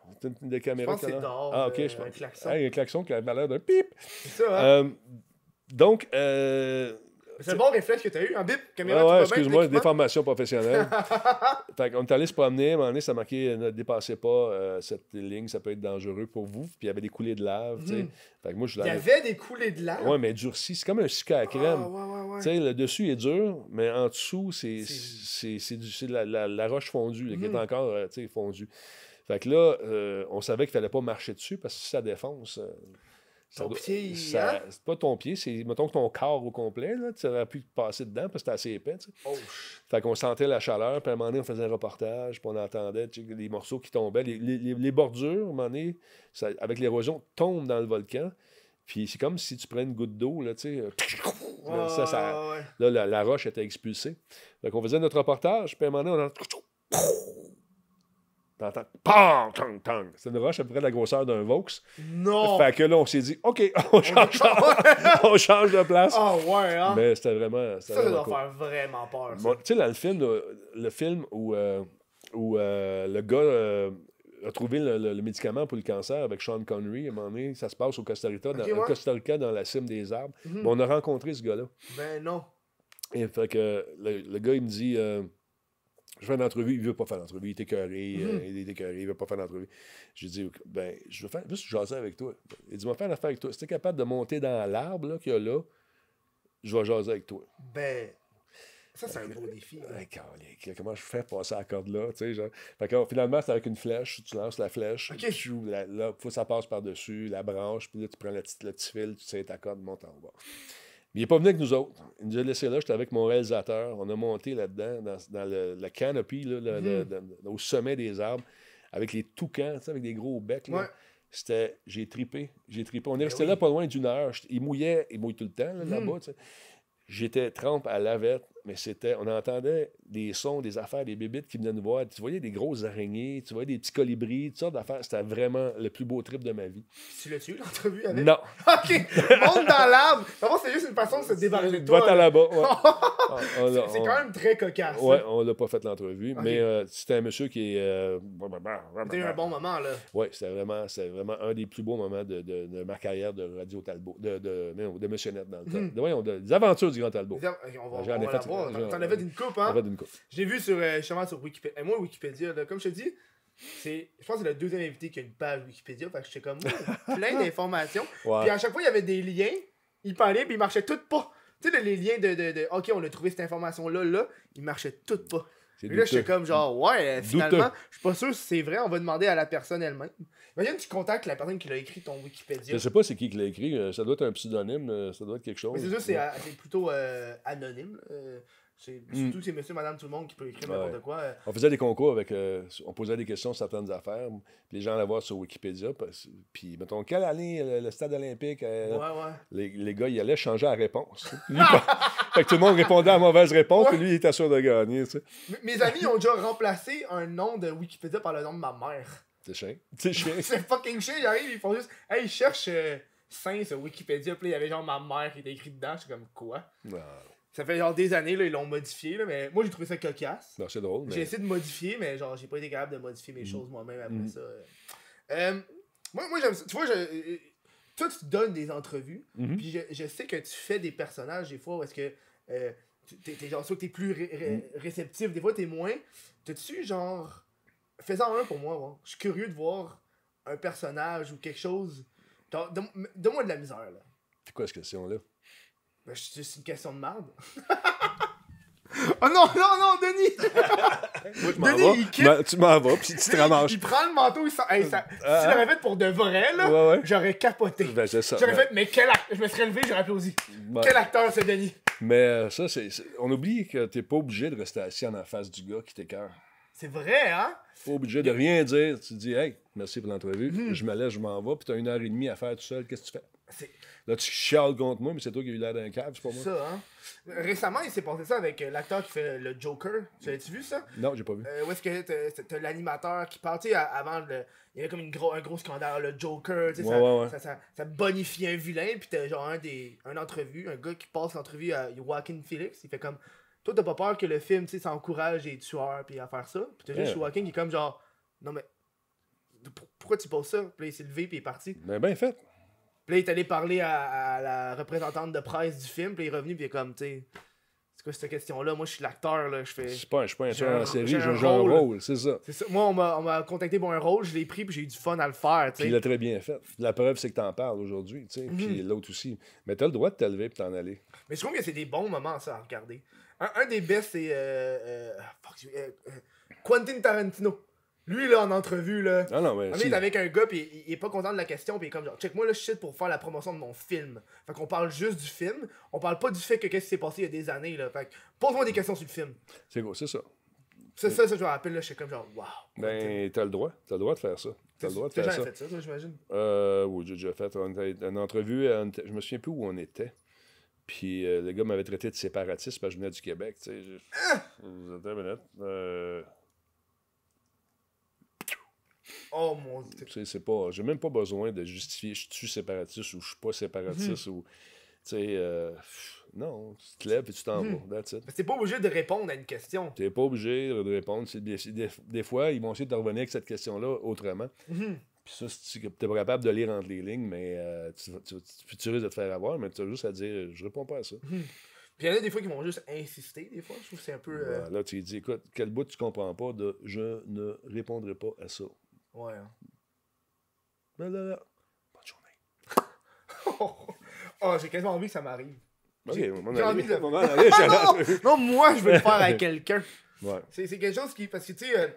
Une des caméras. Je pense c'est dehors. Ah, ok, euh, je pense. Un klaxon. un klaxon qui a l'air d'un bip. C'est ça, hein? euh, donc, c'est le bon réflexe que tu as eu, un hein, bip, caméra. Ah ouais, excuse-moi, déformation professionnelle. [laughs] fait qu'on est allé se promener, à un moment donné, ça marquait euh, ne dépassez pas euh, cette ligne, ça peut être dangereux pour vous. Puis il y avait des coulées de lave. Mm. Fait que moi, je il y avait des coulées de lave. Oui, mais durci, c'est comme un sucre à crème. Ah, le dessus est dur, mais en dessous, c'est la, la, la, roche fondue, qui est mm. encore euh, fondue. Fait que là, on savait qu'il fallait pas marcher dessus parce que ça défonce. Ton pied, hein? C'est pas ton pied, c'est, mettons, que ton corps au complet, là, tu pu passer dedans parce que c'était assez épais. Tu sais. Oh, fait qu'on sentait la chaleur, puis à un moment donné, on faisait un reportage, puis on entendait les morceaux qui tombaient. Les, bordures, à un moment donné, avec l'érosion, tombent dans le volcan. Puis c'est comme si tu prenais une goutte d'eau, là, tu sais. Euh, ça, ça, Là, la, roche était expulsée. Fait qu'on faisait notre reportage, puis à un moment donné, on T'entends? Pam! Tang! Tang! C'est une roche à peu près de la grosseur d'un Vox. Non! Fait que là, on s'est dit, OK, [laughs] on change, [laughs] on change de place. Ah ouais, hein? Mais c'était vraiment. Ça, doit faire vraiment peur. Bon, tu sais, dans le film, euh, le film où, euh, où euh, le gars. a trouvé le, médicament pour le cancer avec Sean Connery. À un moment donné, ça se passe au Costa Rica, dans, la cime des arbres. Mhm. on a rencontré ce gars-là. Ben non. Et fait que le gars, il me dit je fais une entrevue, il veut pas faire d'entrevue, il est écœuré, mhm. euh, il ne il veut pas faire d'entrevue. Je lui dis, ben, je veux faire, juste jaser avec toi. Il dit, je faire une affaire avec toi. Si es capable de monter dans l'arbre qu'il y a là, je vais jaser avec toi. Ben, ça, c'est un gros défi. comment je fais passer la corde là, tu sais, genre. Fait que, finalement, c'est avec une flèche, tu lances la flèche, tu, joues là, faut que ça passe par-dessus la branche, puis là, tu prends le petit, fil, tu tiens ta corde, monte en bas. Mais il n'est pas venu avec nous autres. Il nous a laissé là. J'étais avec mon réalisateur. On a monté là-dedans, dans, le, la canopy, hmm. au sommet des arbres, avec les toucans, avec des gros becs. C'était, j'ai tripé, j'ai tripé. On est ben resté là pas loin d'une heure. Il mouillait, il tout le temps là, hmm. bas J'étais trempe à lavette, mais c'était, on entendait des sons, des affaires, des bébites qui venaient nous voir. Tu voyais des grosses araignées, tu voyais des petits colibris, toutes sortes d'affaires. C'était vraiment le plus beau trip de ma vie. Tu las tué eu l'entrevue avec Non. [laughs] OK. Monte dans l'arbre! c'est juste une façon de se débarrasser de toi. Va-t'en là-bas. [laughs] Ah, c'est quand même très cocasse. Oui, hein. on l'a pas fait l'entrevue, mais euh, c'était un monsieur qui est. C'était euh, un bon moment, là. Oui, c'était vraiment, vraiment un des plus beaux moments de, de, ma carrière de Radio Talbot, de, de, Monsieur Net dans le temps. Hmm. des aventures du Grand Talbot. On va, J'en ai fait. T'en avais d'une coupe, hein? J'ai vu sur, euh, sur Wikipédia. Euh, moi, Wikipédia, comme je te dis, c'est, je pense que c'est le deuxième invité qui a une page Wikipédia. parce que j'étais comme, oh, plein [laughs] d'informations. Puis à chaque fois, il y avait des liens. Il parlait, puis il marchait tout pas. Tu sais, les liens de, OK, on a trouvé cette information-là, là, ils marchaient tout pas. Et là, j'étais comme genre, ouais, euh, finalement, je suis pas sûr si c'est vrai, on va demander à la personne elle-même. Imagine, tu contactes la personne qui l'a écrit ton Wikipédia. Je sais pas c'est qui qui l'a écrit, ça doit être un pseudonyme, ça doit être quelque chose. c'est plutôt anonyme. Mm. Surtout c'est monsieur, madame, tout le monde qui peut écrire n'importe quoi. Euh. On faisait des concours avec. Euh, on posait des questions sur certaines affaires. Les gens allaient voir sur Wikipédia. Puis, mettons, quelle année euh, le, stade olympique ouais, ouais. Les, gars, ils allaient changer la réponse. [laughs] [laughs] fait que tout le monde répondait à la mauvaise réponse. Puis lui, il était sûr de gagner. Mes amis ont déjà remplacé un nom de Wikipédia par le nom de ma mère. C'est chien. C'est chien. [laughs] c'est fucking chien. Ils arrivent, ils font juste. Hey, ils cherchent. Saint sur Wikipédia, puis il y avait genre ma mère qui était écrite dedans, je suis comme quoi? Non. Ça fait genre des années, là, ils l'ont modifié, mais moi j'ai trouvé ça cocasse. drôle. J'ai essayé de modifier, mais genre j'ai pas été capable de modifier mes mm. choses moi-même après mm. ça. Euh, moi, moi j'aime Tu vois, je, euh, toi tu donnes des entrevues, mm-hmm. puis je, sais que tu fais des personnages des fois parce est que euh, tu t'es es genre sûr que t'es plus mm. réceptif, des fois t'es moins. T'as-tu genre. Fais-en un pour moi, je suis curieux de voir un personnage ou quelque chose. Donne-moi de la misère là. C'est quoi cette question là? c'est ben, juste une question de merde. [laughs] Oh non, non, non, Denis! [laughs] Denis, il quitte. tu m'en vas, puis tu te ramages. Il prend le manteau, il s'en- euh, Si ça- euh, fait pour de vrai, là, j'aurais capoté. Ben, j'aurais fait, mais quel acteur. Je me serais levé, j'aurais applaudi. Quel acteur, c'est Denis? Mais euh, ça, c'est, on oublie que t'es pas obligé de rester assis en face du gars qui t'écœure. C'est vrai, hein? Pas obligé de rien dire. Tu dis, hey, merci pour l'entrevue, hmm. je me lève, je m'en vais, puis t'as une heure et demie à faire tout seul, qu'est-ce que tu fais? Là, tu chiales contre moi, mais c'est toi qui as eu l'air d'un cave, c'est pas moi. Ça, hein? Récemment, il s'est passé ça avec euh, l'acteur qui fait le Joker. Tu l'as-tu vu ça? Non, j'ai pas vu. Euh, où est-ce que t'as l'animateur qui parle, tu sais, avant, le, il y avait comme une gros, un gros scandale, le Joker, tu sais, ça, ça, ça, bonifie un vilain, puis t'as genre un des, un entrevue, un gars qui passe l'entrevue à Joaquin Phoenix, il fait comme, toi t'as pas peur que le film, tu sais, ça encourage les tueurs, puis à faire ça, puis t'as juste Joaquin qui est comme genre, non mais, pourquoi tu poses ça? Puis il s'est levé, puis il est parti. Ben, ben fait. Puis là, il est allé parler à, la représentante de presse du film, puis il est revenu, puis il est comme, tu sais, c'est quoi cette question-là? Moi, je suis l'acteur, là, je fais... Je suis pas, un acteur en série, série, j'ai un, rôle, c'est ça. Moi, on m'a contacté pour un rôle, je l'ai pris, puis j'ai eu du fun à le faire, tu sais. il l'a très bien fait. La preuve, c'est que t'en parles aujourd'hui, tu sais, mhm. puis l'autre aussi. Mais t'as le droit de t'élever, et puis t'en aller. Mais je trouve que c'est des bons moments, ça, à regarder. Un, des best, c'est... Euh, euh, euh, euh Quentin Tarantino. Lui, là, en entrevue, là. Ah non, mais. il est avec un gars, puis il, est pas content de la question, puis il est comme genre, check, moi, là, je shit pour faire la promotion de mon film. Fait qu'on parle juste du film, on parle pas du fait que qu'est-ce qui s'est passé il y a des années, là. Fait que, pose-moi des questions sur le film. C'est gros, c'est ça. C'est ça, ça, je me rappelle, là, je suis comme genre, waouh. Ben, t'as le droit, t'as le droit de faire ça. T'as le droit de faire ça. fait ça, j'imagine. Euh, oui, j'ai déjà fait une entrevue, euh, je me souviens plus où on était. Puis euh, le gars m'avait traité de séparatiste parce que je venais du Québec, tu sais. Hein? Vous êtes une Oh mon dieu. c'est pas. J'ai même pas besoin de justifier je suis séparatiste ou je suis pas séparatiste mhm. ou. Tu sais, euh, non, tu te lèves et tu t'en mhm. Mais vas. T'es pas obligé de répondre à une question. T'es pas obligé de répondre. Des, des, fois, ils vont essayer de revenir avec cette question-là autrement. Mhm. Puis ça, tu es pas capable de lire entre les lignes, mais euh, tu, tu, tu, tu, de te faire avoir, mais tu as juste à dire je réponds pas à ça. Puis il y en a des fois qui vont juste insister, des fois. Je trouve c'est un peu. Euh, Là, tu dis écoute, quel bout tu comprends pas de je ne répondrai pas à ça. Ouais. Hein. là là Bonne journée. [laughs] oh, j'ai quasiment envie que ça m'arrive. j'ai envie de. [laughs] non, moi, je veux le faire à [laughs] quelqu'un. C'est, quelque chose qui. Parce que, tu sais, euh,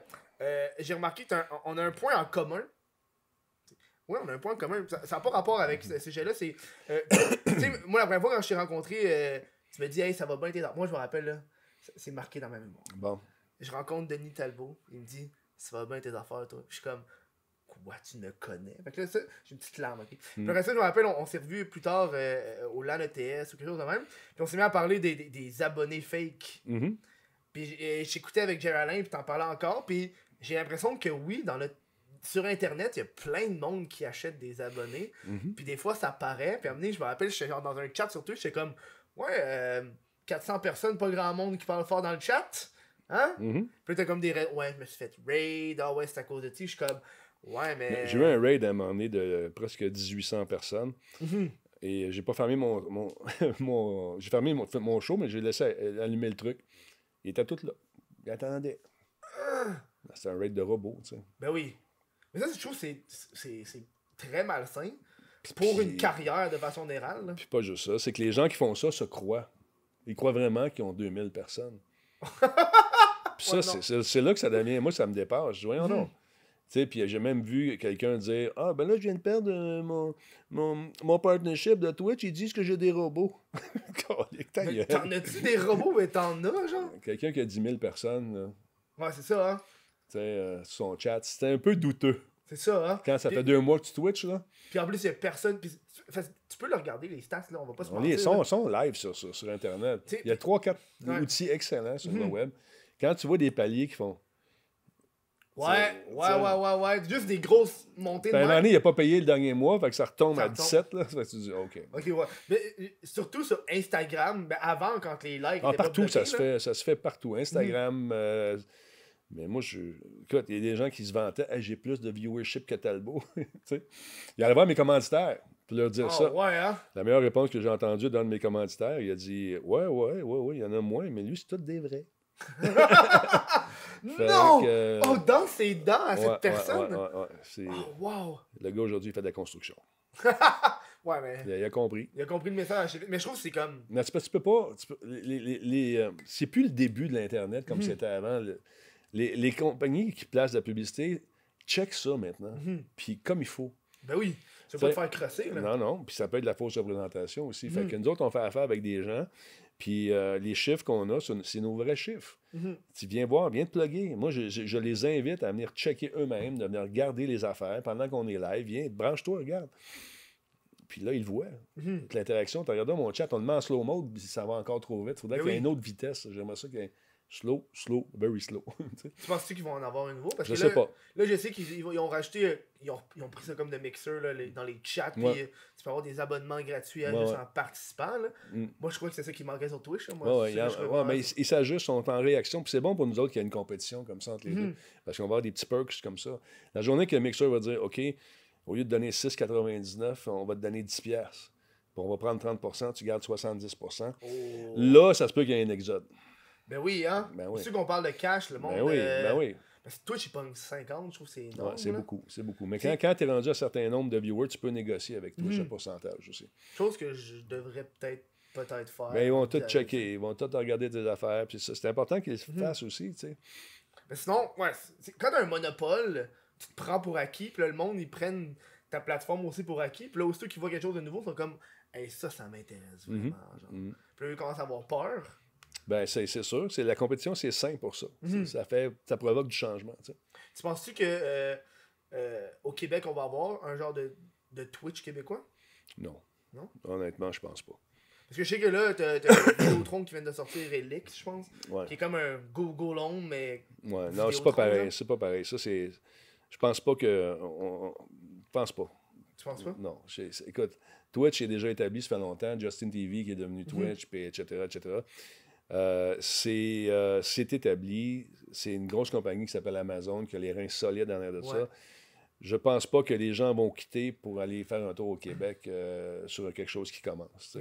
euh, j'ai remarqué qu'on a un point en commun. Oui, on a un point en commun. Ça n'a pas rapport avec ce sujet-là. C'est. Euh, [coughs] tu sais, moi, la première fois, quand je t'ai rencontré, tu me dis, hey, ça va bien, t'es Moi, je me rappelle, là, c'est marqué dans ma mémoire. Bon. Je rencontre Denis Talbot. Il me dit, ça va bien tes affaires, toi. Je suis comme, quoi, tu ne connais? Fait là, ça, j'ai une petite larme, ok? Puis hmm. après ça, je me rappelle, on, s'est revu plus tard euh, euh, au LAN ETS ou quelque chose de même. Puis on s'est mis à parler des, des, abonnés fake. Mm-hmm. Puis euh, j'écoutais avec Géraldine, puis t'en parlais encore. Puis j'ai l'impression que oui, dans le sur Internet, il y a plein de monde qui achète des abonnés. Mm-hmm. Puis des fois, ça paraît. Puis à un moment je me rappelle, genre dans un chat sur Twitch, j'étais comme, ouais, 400 personnes, pas grand monde qui parle fort dans le chat. Hein? Mm-hmm. Puis t'as comme des. raids Ouais, je me suis fait raid. Ah ouais, c'est à cause de ti. Je suis comme. Ouais, mais. J'ai eu un raid à un moment donné de presque 1800 personnes. Mm-hmm. Et j'ai pas fermé mon. mon, [laughs] j'ai fermé mon, mon, show, mais j'ai laissé allumer le truc. Il était tout là. attendez attendait. Ah! un raid de robot tu sais. Ben oui. Mais ça, une chose c'est très malsain pour une carrière de façon générale. Puis pas juste ça. C'est que les gens qui font ça se croient. Ils croient vraiment qu'ils ont 2000 personnes. [laughs] ça, c'est là que ça devient. Moi, ça me dépasse. Je dis, voyons non. Hmm. Puis j'ai même vu quelqu'un dire Ah, ben là, je viens de perdre euh, mon, mon, mon, partnership de Twitch. Ils disent que j'ai des robots. [laughs] T'en as-tu des robots Mais t'en as, genre Quelqu'un qui a 10 000 personnes. Ouais, c'est ça, hein. Tu sais, euh, son chat. C'était un peu douteux. C'est ça, hein? Quand ça fait deux mois que tu Twitch, là. Puis en plus, il n'y a personne. tu peux le regarder, les stats, là, on va pas se mentir. Ils sont, live sur, sur, sur Internet. il y a trois, quatre outils excellents sur le mhm. web. Quand tu vois des paliers qui font. Ouais, ouais, ouais, ouais, ouais. Juste des grosses montées de. Ben, il n'a pas payé le dernier mois, fait que ça retombe à 17. [laughs] OK. OK, ouais. Mais, euh, surtout sur Instagram, ben, avant, quand les likes. Ah, partout, ça, se fait, ça se fait partout. Mhm. Instagram. Euh, mais moi, je. Écoute, il y a des gens qui se vantaient, j'ai plus de viewership que Talbot. [laughs] il allait voir mes commanditaires pour leur dire ah, ça. Hein? La meilleure réponse que j'ai entendue d'un de mes commanditaires, il a dit Ouais, ouais, ouais, ouais, il y en a moins, mais lui, c'est tout des vrais. [laughs] non! Oh, dans ses dents à cette personne? Ouais, oh, wow! Le gars aujourd'hui il fait de la construction. [laughs] ouais, mais... Il a, compris. Il a compris le message. Mais je trouve que c'est comme. Non, tu peux, tu peux pas. Les, les, euh, c'est plus le début de l'Internet comme mhm. c'était avant. les, compagnies qui placent de la publicité check ça maintenant. Mhm. Puis comme il faut. Ben oui. Ça peut faire crasser. Non, non. Puis ça peut être de la fausse représentation aussi. Fait mhm. que nous autres, on fait affaire avec des gens puis euh, les chiffres qu'on a, c'est nos vrais chiffres. Mhm. Tu viens voir, viens te plugger. Moi, je, les invite à venir checker eux-mêmes, de venir regarder les affaires pendant qu'on est live. Viens, branche-toi, regarde. Puis là, ils voient. Mhm. L'interaction, tu regardes mon chat, on le met en slow mode, ça va encore trop vite. il faudrait ben qu'il y ait une autre vitesse. J'aimerais ça qu'il slow, slow, very slow. [laughs] tu penses-tu qu'ils vont en avoir un nouveau? Parce je que sais là, pas. Là, je sais qu'ils ils ont racheté, ils ont, ils ont, pris ça comme de mixeur dans les chats, puis euh, tu peux avoir des abonnements gratuits hein, en participant. Mm. Moi, je crois que c'est ça qui manquait sur Twitch. Ils moi, ils s'ajustent, sont en réaction, puis c'est bon pour nous autres qu'il y a une compétition comme ça entre les mhm. deux, parce qu'on va avoir des petits perks comme ça. La journée que le mixeur va dire, OK, au lieu de donner 6,99, on va te donner 10$. Puis on va prendre 30%, tu gardes 70%. Là, ça se peut qu'il y ait un exode. Ben oui, hein? Ben c'est qu'on parle de cash, le ben monde. Ben oui, euh, ben oui. Parce que Twitch, il une 50, je trouve que c'est énorme. c'est beaucoup, c'est beaucoup. Mais quand, quand tu es rendu à un certain nombre de viewers, tu peux négocier avec Twitch mhm. un pourcentage aussi. Chose que je devrais peut-être peut-être faire. Mais ben, ils vont tout euh, checker, ils vont tout regarder tes affaires. C'est important qu'ils le mhm. fassent aussi, tu sais. Mais sinon, ouais, quand t'as un monopole, tu te prends pour acquis, puis là, le monde, ils prennent ta plateforme aussi pour acquis. Puis là, aussitôt qu'ils voient quelque chose de nouveau, ils sont comme, ça, ça m'intéresse mhm. vraiment. Genre. Puis là, ils commencent à avoir peur. Ben, c'est sûr. La compétition, c'est sain pour ça. Mhm. Ça, fait, ça provoque du changement. sais. Tu penses-tu que euh, euh, au Québec, on va avoir un genre de, de Twitch québécois? Non. Non? Honnêtement, je pense pas. Parce que je sais que là, t'as [coughs] Vidéotron qui vient de sortir Elix, je pense. Qui est comme un go go long, mais. Ouais, non, c'est pas pareil. C'est pas pareil. Ça, c'est. Je pense pas que. On... Je pense pas. Tu penses pas? Non. Écoute, Twitch est déjà établi, ça fait longtemps. Justin TV qui est devenu mhm. Twitch, puis etc., etc. Euh, euh, c'est établi. C'est une grosse compagnie qui s'appelle Amazon, qui a les reins solides en l'air de ça. Je pense pas que les gens vont quitter pour aller faire un tour au Québec euh, sur quelque chose qui commence.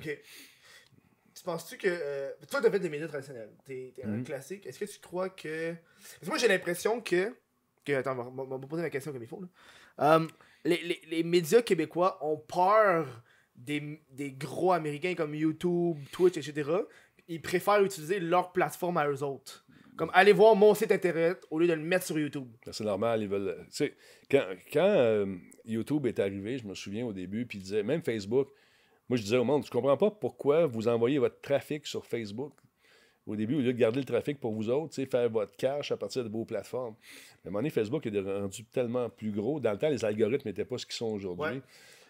Tu penses-tu que. toi, tu as fait des médias traditionnels. Tu es, un mm-hmm. classique. Est-ce que tu crois que. moi, j'ai l'impression que. Attends, on va poser la question comme il faut. les, médias québécois ont peur des, des, gros américains comme YouTube, Twitch, etc ils préfèrent utiliser leur plateforme à eux autres. Comme aller voir mon site internet au lieu de le mettre sur YouTube. Ben, c'est normal, ils veulent. Tu sais, quand, euh, YouTube est arrivé, je me souviens au début, puis disait, même Facebook, moi je disais au monde, tu comprends pas pourquoi vous envoyez votre trafic sur Facebook au début, au lieu de garder le trafic pour vous autres, faire votre cash à partir de vos plateformes. Mais à un moment donné, Facebook est rendu tellement plus gros. Dans le temps, les algorithmes n'étaient pas ce qu'ils sont aujourd'hui.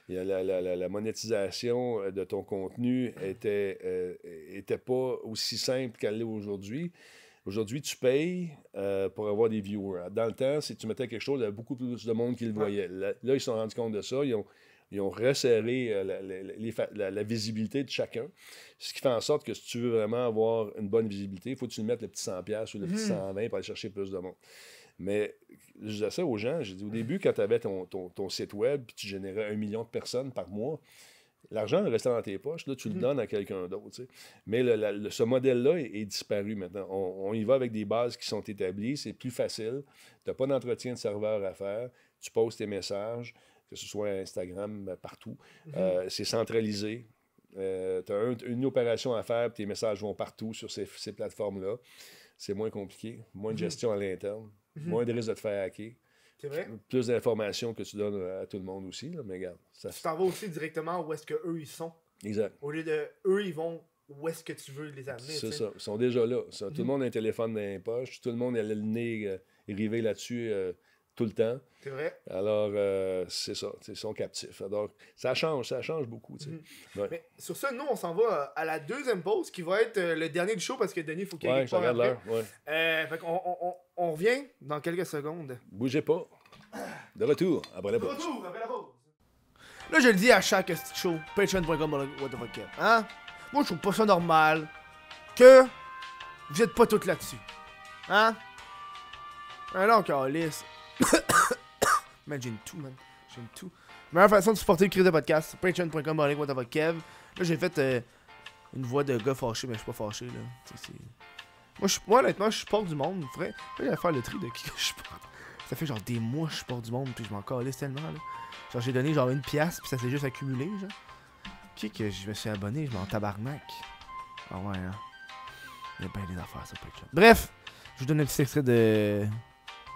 La, la, la, monétisation euh, de ton contenu était, euh, était pas aussi simple qu'elle l'est aujourd'hui. Aujourd'hui, tu payes euh, pour avoir des viewers. Dans le temps, si tu mettais quelque chose, il y avait beaucoup plus de monde qui le voyait. Là, ils se sont rendus compte de ça. Ils ont, ils ont resserré la, la visibilité de chacun. Ce qui fait en sorte que si tu veux vraiment avoir une bonne visibilité, il faut que tu mettes le petit 100$ ou le petit 120$ mmh. pour aller chercher plus de monde. Mais je disais ça aux gens. J'ai dit au début, quand tu avais ton, site web puis tu générais un million de personnes par mois, l'argent restait dans tes poches. Là, tu le mm-hmm. donnes à quelqu'un d'autre. Mais ce modèle-là est, disparu maintenant. On, y va avec des bases qui sont établies. C'est plus facile. Tu n'as pas d'entretien de serveur à faire. Tu poses tes messages, que ce soit Instagram, euh, partout. Mm-hmm. Euh, c'est centralisé. Euh, tu as une opération à faire, tes messages vont partout sur ces, ces plateformes-là. C'est moins compliqué, moins de mm-hmm. gestion à l'interne. Mhm. Moins de risques de te faire hacker. C'est vrai. Plus d'informations que tu donnes euh, à tout le monde aussi, là, mais Tu t'en vas aussi directement où est-ce qu'eux, ils sont. Exact. Au lieu de eux, ils vont où est-ce que tu veux les amener. C'est ça. Ils sont déjà là. Tout le mhm. monde a un téléphone dans les poches. Tout le monde est le nez euh, là-dessus. Euh, tout le temps. C'est vrai. Alors, euh, c'est ça, ils sont captifs. Donc, ça change, ça change beaucoup. Mhm. Mais sur ça, nous, on s'en va euh, à la deuxième pause qui va être euh, le dernier du show parce que Denis, il faut qu'il y ait l'heure. Ouais. Euh, fait on, on, revient dans quelques secondes. Bougez pas. De retour après la pause. Là, je le dis à chaque show, patreon.com, what the fuck, hein? Moi, je trouve pas ça normal que vous êtes pas toutes là-dessus. Hein? Alors, encore [coughs] man, j'aime tout, man. J'aime tout. Meilleure façon de supporter le cri de podcast, patreon.com, Kev. Là, j'ai fait euh, une voix de gars fâché, mais je suis pas fâché, là. Moi, honnêtement, je supporte du monde, vrai. j'ai à faire le tri de qui que je porte. Ça fait genre des mois que je supporte du monde, puis je m'en calisse tellement, là. Genre, j'ai donné genre une pièce, puis ça s'est juste accumulé, genre. Qui que je me suis abonné, je m'en tabarnaque. Ah ouais, hein. Il y a bien des affaires sur Patreon. Bref, je vous donne un petit extrait de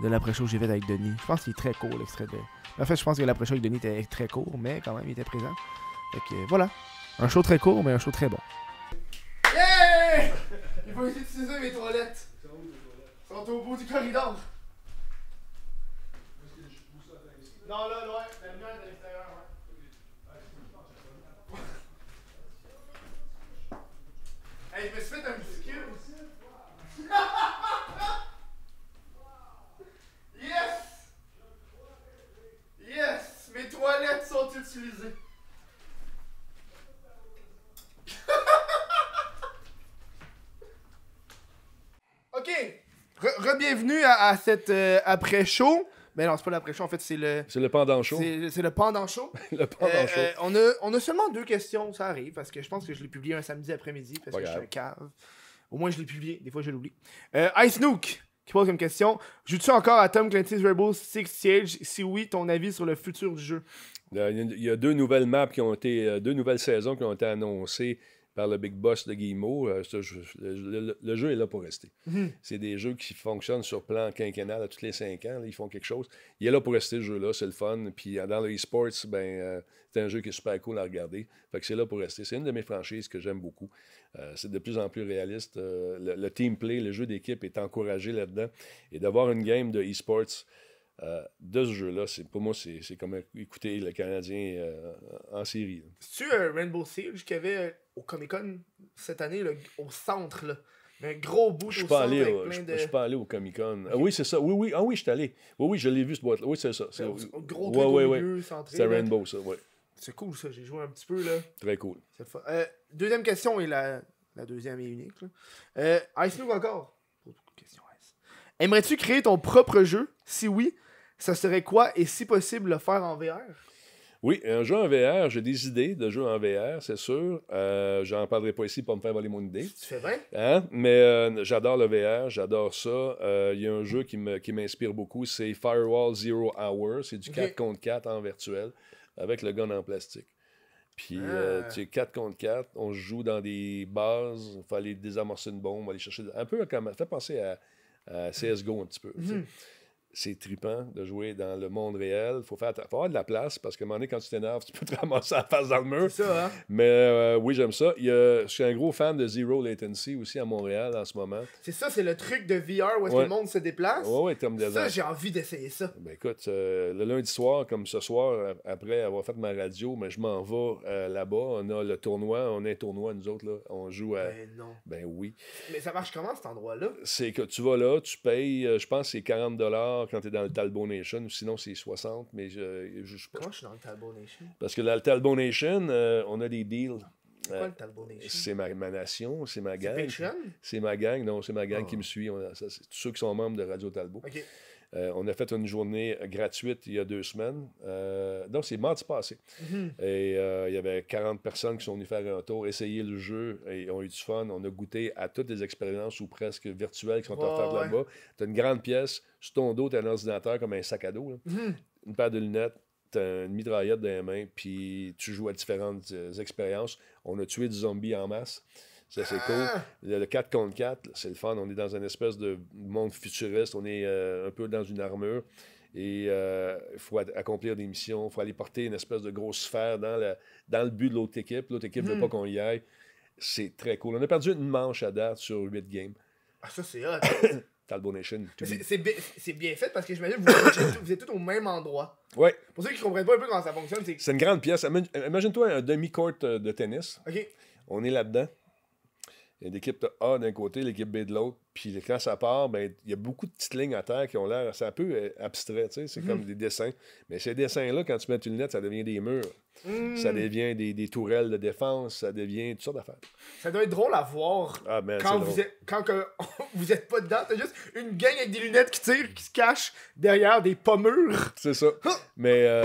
de l'après-show que j'ai avec Denis. Je pense qu'il est très court, l'extrait de. En fait, je pense que l'après-show avec Denis était très court, mais quand même, il était présent. Fait que euh, voilà. Un show très court, mais un show très bon. Yeah! Il faut utiliser mes toilettes. Ils sont au bout du corridor. Non, là, loin. [laughs] OK. Re-bienvenue à, à, cette euh, après-show. Mais non, c'est pas l'après-show, en fait, c'est le. C'est le pendant show. C'est le pendant show. [laughs] le pendant euh, euh, on, a, on a seulement deux questions, ça arrive, parce que je pense que je l'ai publié un samedi après-midi, parce que je suis un cave. Au moins, je l'ai publié, des fois, je l'oublie. Ice Nook, qui pose comme question Joues-tu encore à Tom Clancy's Rainbow Six Siege Si oui, ton avis sur le futur du jeu il y a deux nouvelles maps qui ont été, euh, deux nouvelles saisons qui ont été annoncées par le big boss de Guillemot. Euh, le, jeu est là pour rester. Mhm. C'est des jeux qui fonctionnent sur plan quinquennal à tous les cinq ans. ils font quelque chose. Il est là pour rester, ce jeu-là. C'est le fun. Puis euh, dans le esports ben, c'est un jeu qui est super cool à regarder. Fait que c'est là pour rester. C'est une de mes franchises que j'aime beaucoup. c'est de plus en plus réaliste. le, team play, le jeu d'équipe est encouragé là-dedans. Et d'avoir une game de eSports... Euh, de ce jeu-là. pour moi, c'est, c'est comme écouter le Canadien euh, en série. C'est-tu un euh, Rainbow Siege qu'il y avait au Comic-Con cette année, au centre, là? Un gros bout je centre je, suis pas allé au Comic Con. oui, c'est ça. Oui, oui. Ah oui, je suis allé. Oui, oui, je l'ai vu ce boîte-là. Oui, c'est ça. C'est... Un gros truc ouais, centré, C'est Rainbow, ça, oui. C'est cool ça, j'ai joué un petit peu là. Très cool. deuxième question et la, deuxième est unique. Ice new encore. Aimerais-tu créer ton propre jeu? Si oui, ça serait quoi et si possible le faire en VR? Oui, un jeu en VR, j'ai des idées de jeux en VR, c'est sûr. Je euh, J'en parlerai pas ici pour me faire voler mon idée. Tu fais bien. Hein? Mais euh, j'adore le VR, j'adore ça. Euh, il y a un jeu qui m'inspire qui beaucoup, c'est Firewall Zero Hour. C'est du 4 contre 4 en virtuel avec le gun en plastique. Puis, ah. tu es 4 contre 4, on joue dans des bases, il fallait désamorcer une bombe, aller chercher. Un peu comme. Fais penser à, CSGO un petit peu. Mhm c'est tripant de jouer dans le monde réel. Faut faire, faut avoir de la place parce que un moment donné, quand tu t'énerves, tu peux te ramasser la face dans le mur. C'est ça, hein? Mais euh, oui, j'aime ça. je suis un gros fan de Zero Latency aussi à Montréal en ce moment. C'est ça, c'est le truc de VR où le monde se déplace. Oui, oui, comme Ça, j'ai envie d'essayer ça. Ben, écoute, euh, le lundi soir, comme ce soir, après avoir fait ma radio, mais je m'en vais euh, là-bas. On a le tournoi, on est tournoi, nous autres, là. On joue à. Ben non. Ben oui. Mais ça marche comment cet endroit-là? C'est que tu vas là, tu payes, je pense, c'est 40 quand tu es dans le Talbot Nation, ou sinon c'est 60, mais je, je, je Comment je suis dans le Talbot Nation? Parce que dans le Talbot Nation, euh, on a des deals. C'est euh, ma, nation, c'est ma gang. C'est ma gang, non, c'est ma gang qui oh. me suit. ça, c'est ceux qui sont membres de Radio Talbot. ok euh, on a fait une journée gratuite il y a deux semaines. donc, euh, c'est mardi passé. Mhm. Et euh, il y avait 40 personnes qui sont venues faire un tour, essayer le jeu et ont eu du fun. On a goûté à toutes les expériences ou presque virtuelles qui sont offertes là-bas. Tu as une grande pièce, sur ton dos, tu as un ordinateur comme un sac à dos, mhm. une paire de lunettes, tu as une mitraillette dans les mains, puis tu joues à différentes expériences. On a tué des zombies en masse. Ça, c'est cool. Ah! Le, 4 contre 4, c'est le fun. On est dans une espèce de monde futuriste. On est euh, un peu dans une armure. Et il euh, faut accomplir des missions. Il faut aller porter une espèce de grosse sphère dans, la, dans le but de l'autre équipe. L'autre équipe veut hmm. pas qu'on y aille. C'est très cool. On a perdu une manche à date sur 8 games. Ah, ça, c'est hot. [coughs] Talbot Nation. C'est bien, fait parce que j'imagine que vous, vous êtes tous au même endroit. Oui. Pour ceux qui ne comprennent pas un peu comment ça fonctionne, c'est. une grande pièce. Imagine-toi un demi-court euh, de tennis. OK. On est là-dedans. Il y a de A d'un côté, l'équipe B de l'autre. Puis quand ça part, ben, il y a beaucoup de petites lignes à terre qui ont l'air. C'est un peu euh, abstrait, tu sais. C'est comme mhm. des dessins. Mais ces dessins-là, quand tu mets une lunette, ça devient des murs. Mhm. Ça devient des, tourelles de défense. Ça devient toutes sortes d'affaires. Ça doit être drôle à voir ah, quand, vous n'êtes êtes, quand [laughs] vous pas dedans. C'est juste une gang avec des lunettes qui tirent, qui se cachent derrière des pommures. C'est ça. [laughs] mais euh,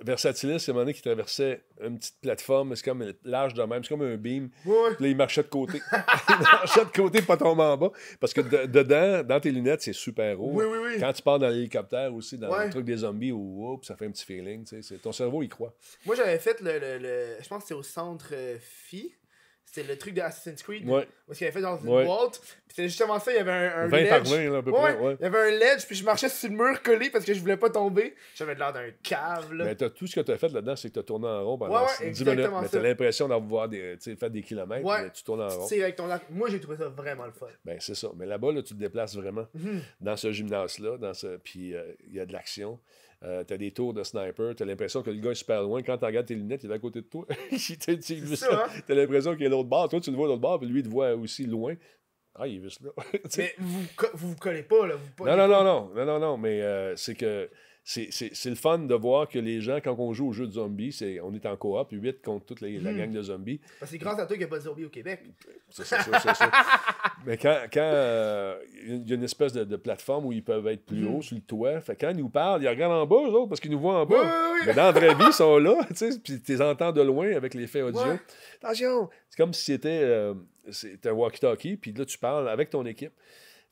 Versatiliste, c'est un moment qui traversait une petite plateforme, c'est comme l'âge de même, c'est comme un beam. Oui. là, il marchait de côté. [laughs] il marchait de côté, pas tomber en bas. Parce que dedans, dans tes lunettes, c'est super haut. Oui, oui, oui. Quand tu pars dans l'hélicoptère aussi, dans le truc des zombies, ou ça fait un petit feeling. Ton cerveau, il croit. Moi, j'avais fait le, Je pense que c'est au centre euh, Phi. C'est le truc de Assassin's Creed. Ouais. Parce qu'il avait fait dans une ouais. boîte. Puis c'était justement ça, il y avait un, ledge. ouais. Il y avait un ledge, puis je marchais sur le mur collé parce que je voulais pas tomber. J'avais l'air d'un cave, là. Mais tout ce que tu as fait là-dedans, c'est que tu as tourné en rond pendant 10 minutes. Mais t'as l'impression d'avoir fait des kilomètres, mais tu tournes en rond. Moi, j'ai trouvé ça vraiment le fun. Ben, c'est ça. Mais là-bas, tu te déplaces vraiment mhm. dans ce gymnase-là. Dans Puis euh, il y a de l'action. Euh, t'as des tours de sniper, t'as l'impression que le gars est super loin. Quand tu regardes tes lunettes, il est à côté de toi. [laughs] Hein? t'as, l'impression qu'il est l'autre bord. Toi, tu le vois l'autre bord, puis lui, il te voit aussi loin. Ah, il est juste là. [laughs] mais vous, vous collez pas, là. non, non, non, non, non, non, non, mais euh, c'est que c'est le fun de voir que les gens, quand on joue au jeu de zombies, on est en coop, 8 contre toute la, hmm. gang de zombies. Parce que c'est grâce à toi qu'il n'y a pas de zombies au Québec. ça, c'est ça. [laughs] Mais quand euh, il y a une espèce de, plateforme où ils peuvent être plus hmm. hauts, sur le toit, fait quand ils nous parlent, ils regardent en bas, eux autres, parce qu'ils nous voient en bas. Mais dans la vraie vie, ils sont là, tu sais, puis tu les entends de loin avec l'effet audio. Attention! C'est comme si c'était euh, un walkie-talkie, puis là, tu parles avec ton équipe.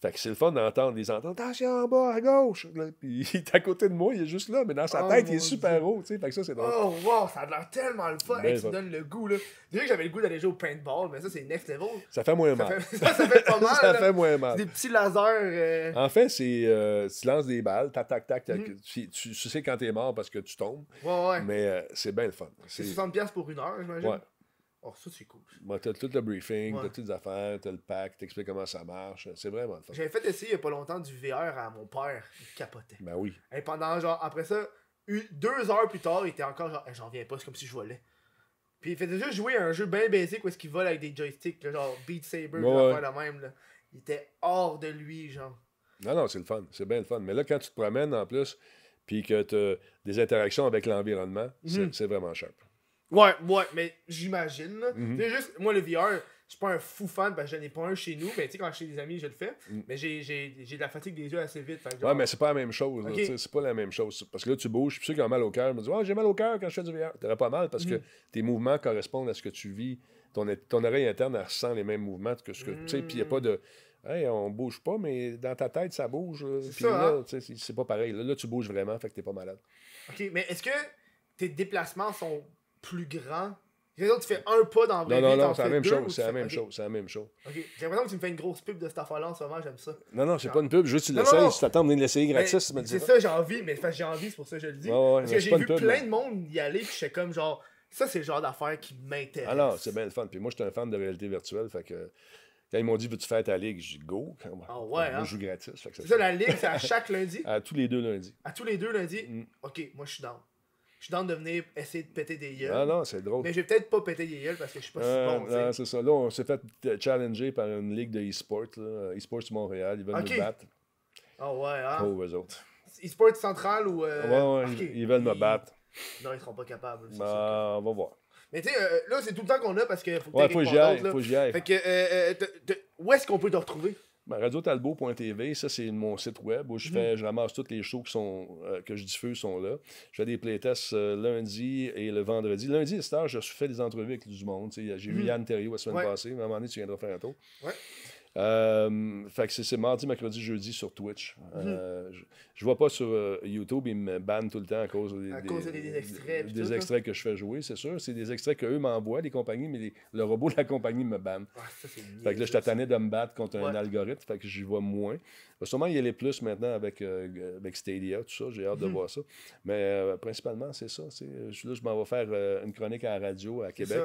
Fait que c'est le fun d'entendre, les entendre. c'est en bas, à gauche. Là, puis [laughs] il est à côté de moi, il est juste là, mais dans sa oh tête, il est super haut. Tu sais, fait que ça, c'est drôle. Oh, wow, ça a l'air tellement le fun. Hey, ça donne le goût. là. Déjà que j'avais le goût d'aller jouer au paintball, mais ça, c'est neuf level. Ça fait moins mal. [laughs] ça, ça fait pas [laughs] mal. ça fait moins mal. Des petits lasers. Euh. En fait, c'est. Euh, tu lances des balles, tac, tac, tac. Mm-hmm. Tu, sais quand t'es mort parce que tu tombes. Ouais, ouais. Mais euh, c'est bien le fun. C'est 60$ pour une heure, j'imagine. Ouais. Oh, ça, c'est cool. Bon, bah, t'as tout le briefing, t'as toutes les affaires, t'as le pack, t'expliques comment ça marche. C'est vraiment le fun. J'avais fait essayer il n'y a pas longtemps du VR à mon père. Il capotait. Ben oui. Et pendant, genre, après ça, deux heures plus tard, il était encore genre, eh, j'en viens pas, c'est comme si je volais. Puis il faisait juste jouer à un jeu bien basique où est-ce qu'il vole avec des joysticks, genre Beat Saber, ouais. la même. Là. Il était hors de lui, genre. Non, non, c'est le fun. C'est bien le fun. Mais là, quand tu te promènes en plus, puis que tu as des interactions avec l'environnement, c'est mhm. vraiment sharp. Ouais, ouais, mais j'imagine. Mhm. juste, moi, le VR, je suis pas un fou fan parce que n'en ai pas un chez nous. Mais tu sais, quand je suis chez des amis, je le fais. Mhm. Mais j'ai, j'ai, j'ai de la fatigue des yeux assez vite. Ouais, mais c'est pas la même chose. C'est pas la même chose. Parce que là, tu bouges, puis ceux qui ont mal au cœur me disent oh j'ai mal au cœur quand je fais du VR. T'aurais pas mal parce que mhm. tes mouvements correspondent à ce que tu vis. Ton, ton oreille interne, elle ressent les mêmes mouvements que ce que. Tu sais, puis il n'y a pas de. Hey, on bouge pas, mais dans ta tête, ça bouge. Euh, c'est Puis là, hein? tu sais, c'est- pas pareil. Là, tu bouges vraiment, fait que t'es pas malade. Ok, mais est-ce que tes déplacements sont plus grand Disons tu fais un pas dans le Non, non, non, c'est la, même chose. C'est la même chose. C'est la même chose. J'ai l'impression que tu me fais une grosse pub de Starfall en ce moment, j'aime ça. Non, non, c'est pas une pub, juste tu l'essayes. Si t'attends, venir l'essayer gratis, tu me dis. C'est ça, j'ai envie, mais j'ai envie, c'est pour ça que je le dis. Parce que j'ai vu plein de monde y aller, puis j'étais comme genre, ça, c'est le genre d'affaire qui m'intéresse. Alors, ah c'est bien le fun. Puis moi, je suis un fan de réalité virtuelle, fait que. Quand ils m'ont dit, veux-tu faire ta ligue? J'ai dit, go. Ah ouais, moi, je hein? joue gratis. C'est ça, la ligue, c'est à chaque [laughs] lundi? À tous les deux lundis. À tous les deux lundis? Mm. OK, moi, je suis dans je suis dans de venir essayer de péter des gueules. Ah non, c'est drôle. Mais je vais peut-être pas péter des gueules parce que je suis pas si bon. Non, c'est ça. Là, on s'est fait challenger par une ligue de e-sport, e-sports Montréal. Ils veulent me battre. Ah oh, ouais, hein? Pour eux autres. E-sport central ou. Euh... Ouais, ouais, ils veulent me battre. Non, ils seront pas capables. Bah, on va voir. Mais tu sais, euh, là, c'est tout le temps qu'on a parce que faut que ouais, faut que j'y aille. Fait que, euh, euh, où est-ce qu'on peut te retrouver? radio ben, Radio-Talbo.tv, ça c'est mon site web où je mhm. fais, je ramasse toutes les shows sont, euh, que je diffuse sont là. Je fais des playtests euh, lundi et le vendredi. Lundi, à cette heure, je fais des entrevues avec du monde. J'ai eu mhm. Yann Terrio la semaine passée, à un moment donné, tu viendras faire un tour. Euh, fait que c'est mardi, mercredi, jeudi sur Twitch. Euh, mhm. je, ne vois pas sur euh, YouTube, ils me bannent tout le temps à cause des, extraits, que je fais jouer, c'est sûr. C'est des extraits qu'eux m'envoient, les compagnies, mais le robot de la compagnie me banne. Ah, fait que là, je t'attendais de me battre contre un algorithme, fait que j'y vois moins. Bah, sûrement y a les plus maintenant euh, avec, Stadia, tout ça, j'ai hâte de mhm. voir ça. Mais principalement, c'est ça. Là, je m'en vais faire une chronique à la radio à Québec.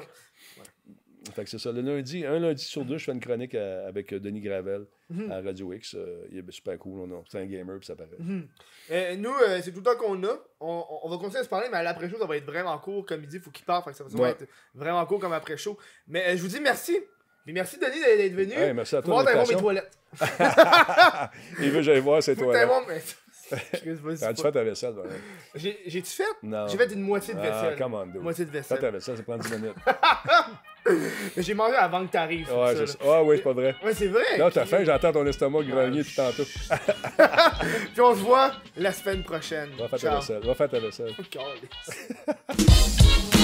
Fait que c'est ça. Le lundi, un lundi sur deux, je fais une chronique avec euh, Denis Gravel mm-hmm. à Radio X. Euh, il est super cool. On, c'est un gamer, puis ça paraît. Mm-hmm. Euh, nous, c'est tout le temps qu'on a. On, on, va continuer à se parler, mais l'après-show, ça va être vraiment court. Comme il dit, il faut qu'il parte. Fait que ça, va être vraiment court comme après-show. Mais je vous dis merci. Mais merci, Denis, d'être venu. merci à toi. j'aille voir mes toilettes. [laughs] il veut que j'aille voir ses toilettes. [laughs] T'as-tu fait ta vaisselle? J'ai-tu fait? Non. J'ai fait une moitié de ah, vaisselle. Ah, Moitié de vaisselle. Fais ta vaisselle, ça prend 10 minutes. [laughs] J'ai mangé avant que t'arrives. Ouais, ça, Ah oui, c'est pas vrai. Ouais, c'est vrai. non t'as faim, j'entends ton estomac ah, grogner tout tantôt. [laughs] Puis on se voit la semaine prochaine. Va faire ta vaisselle. Va faire ta vaisselle.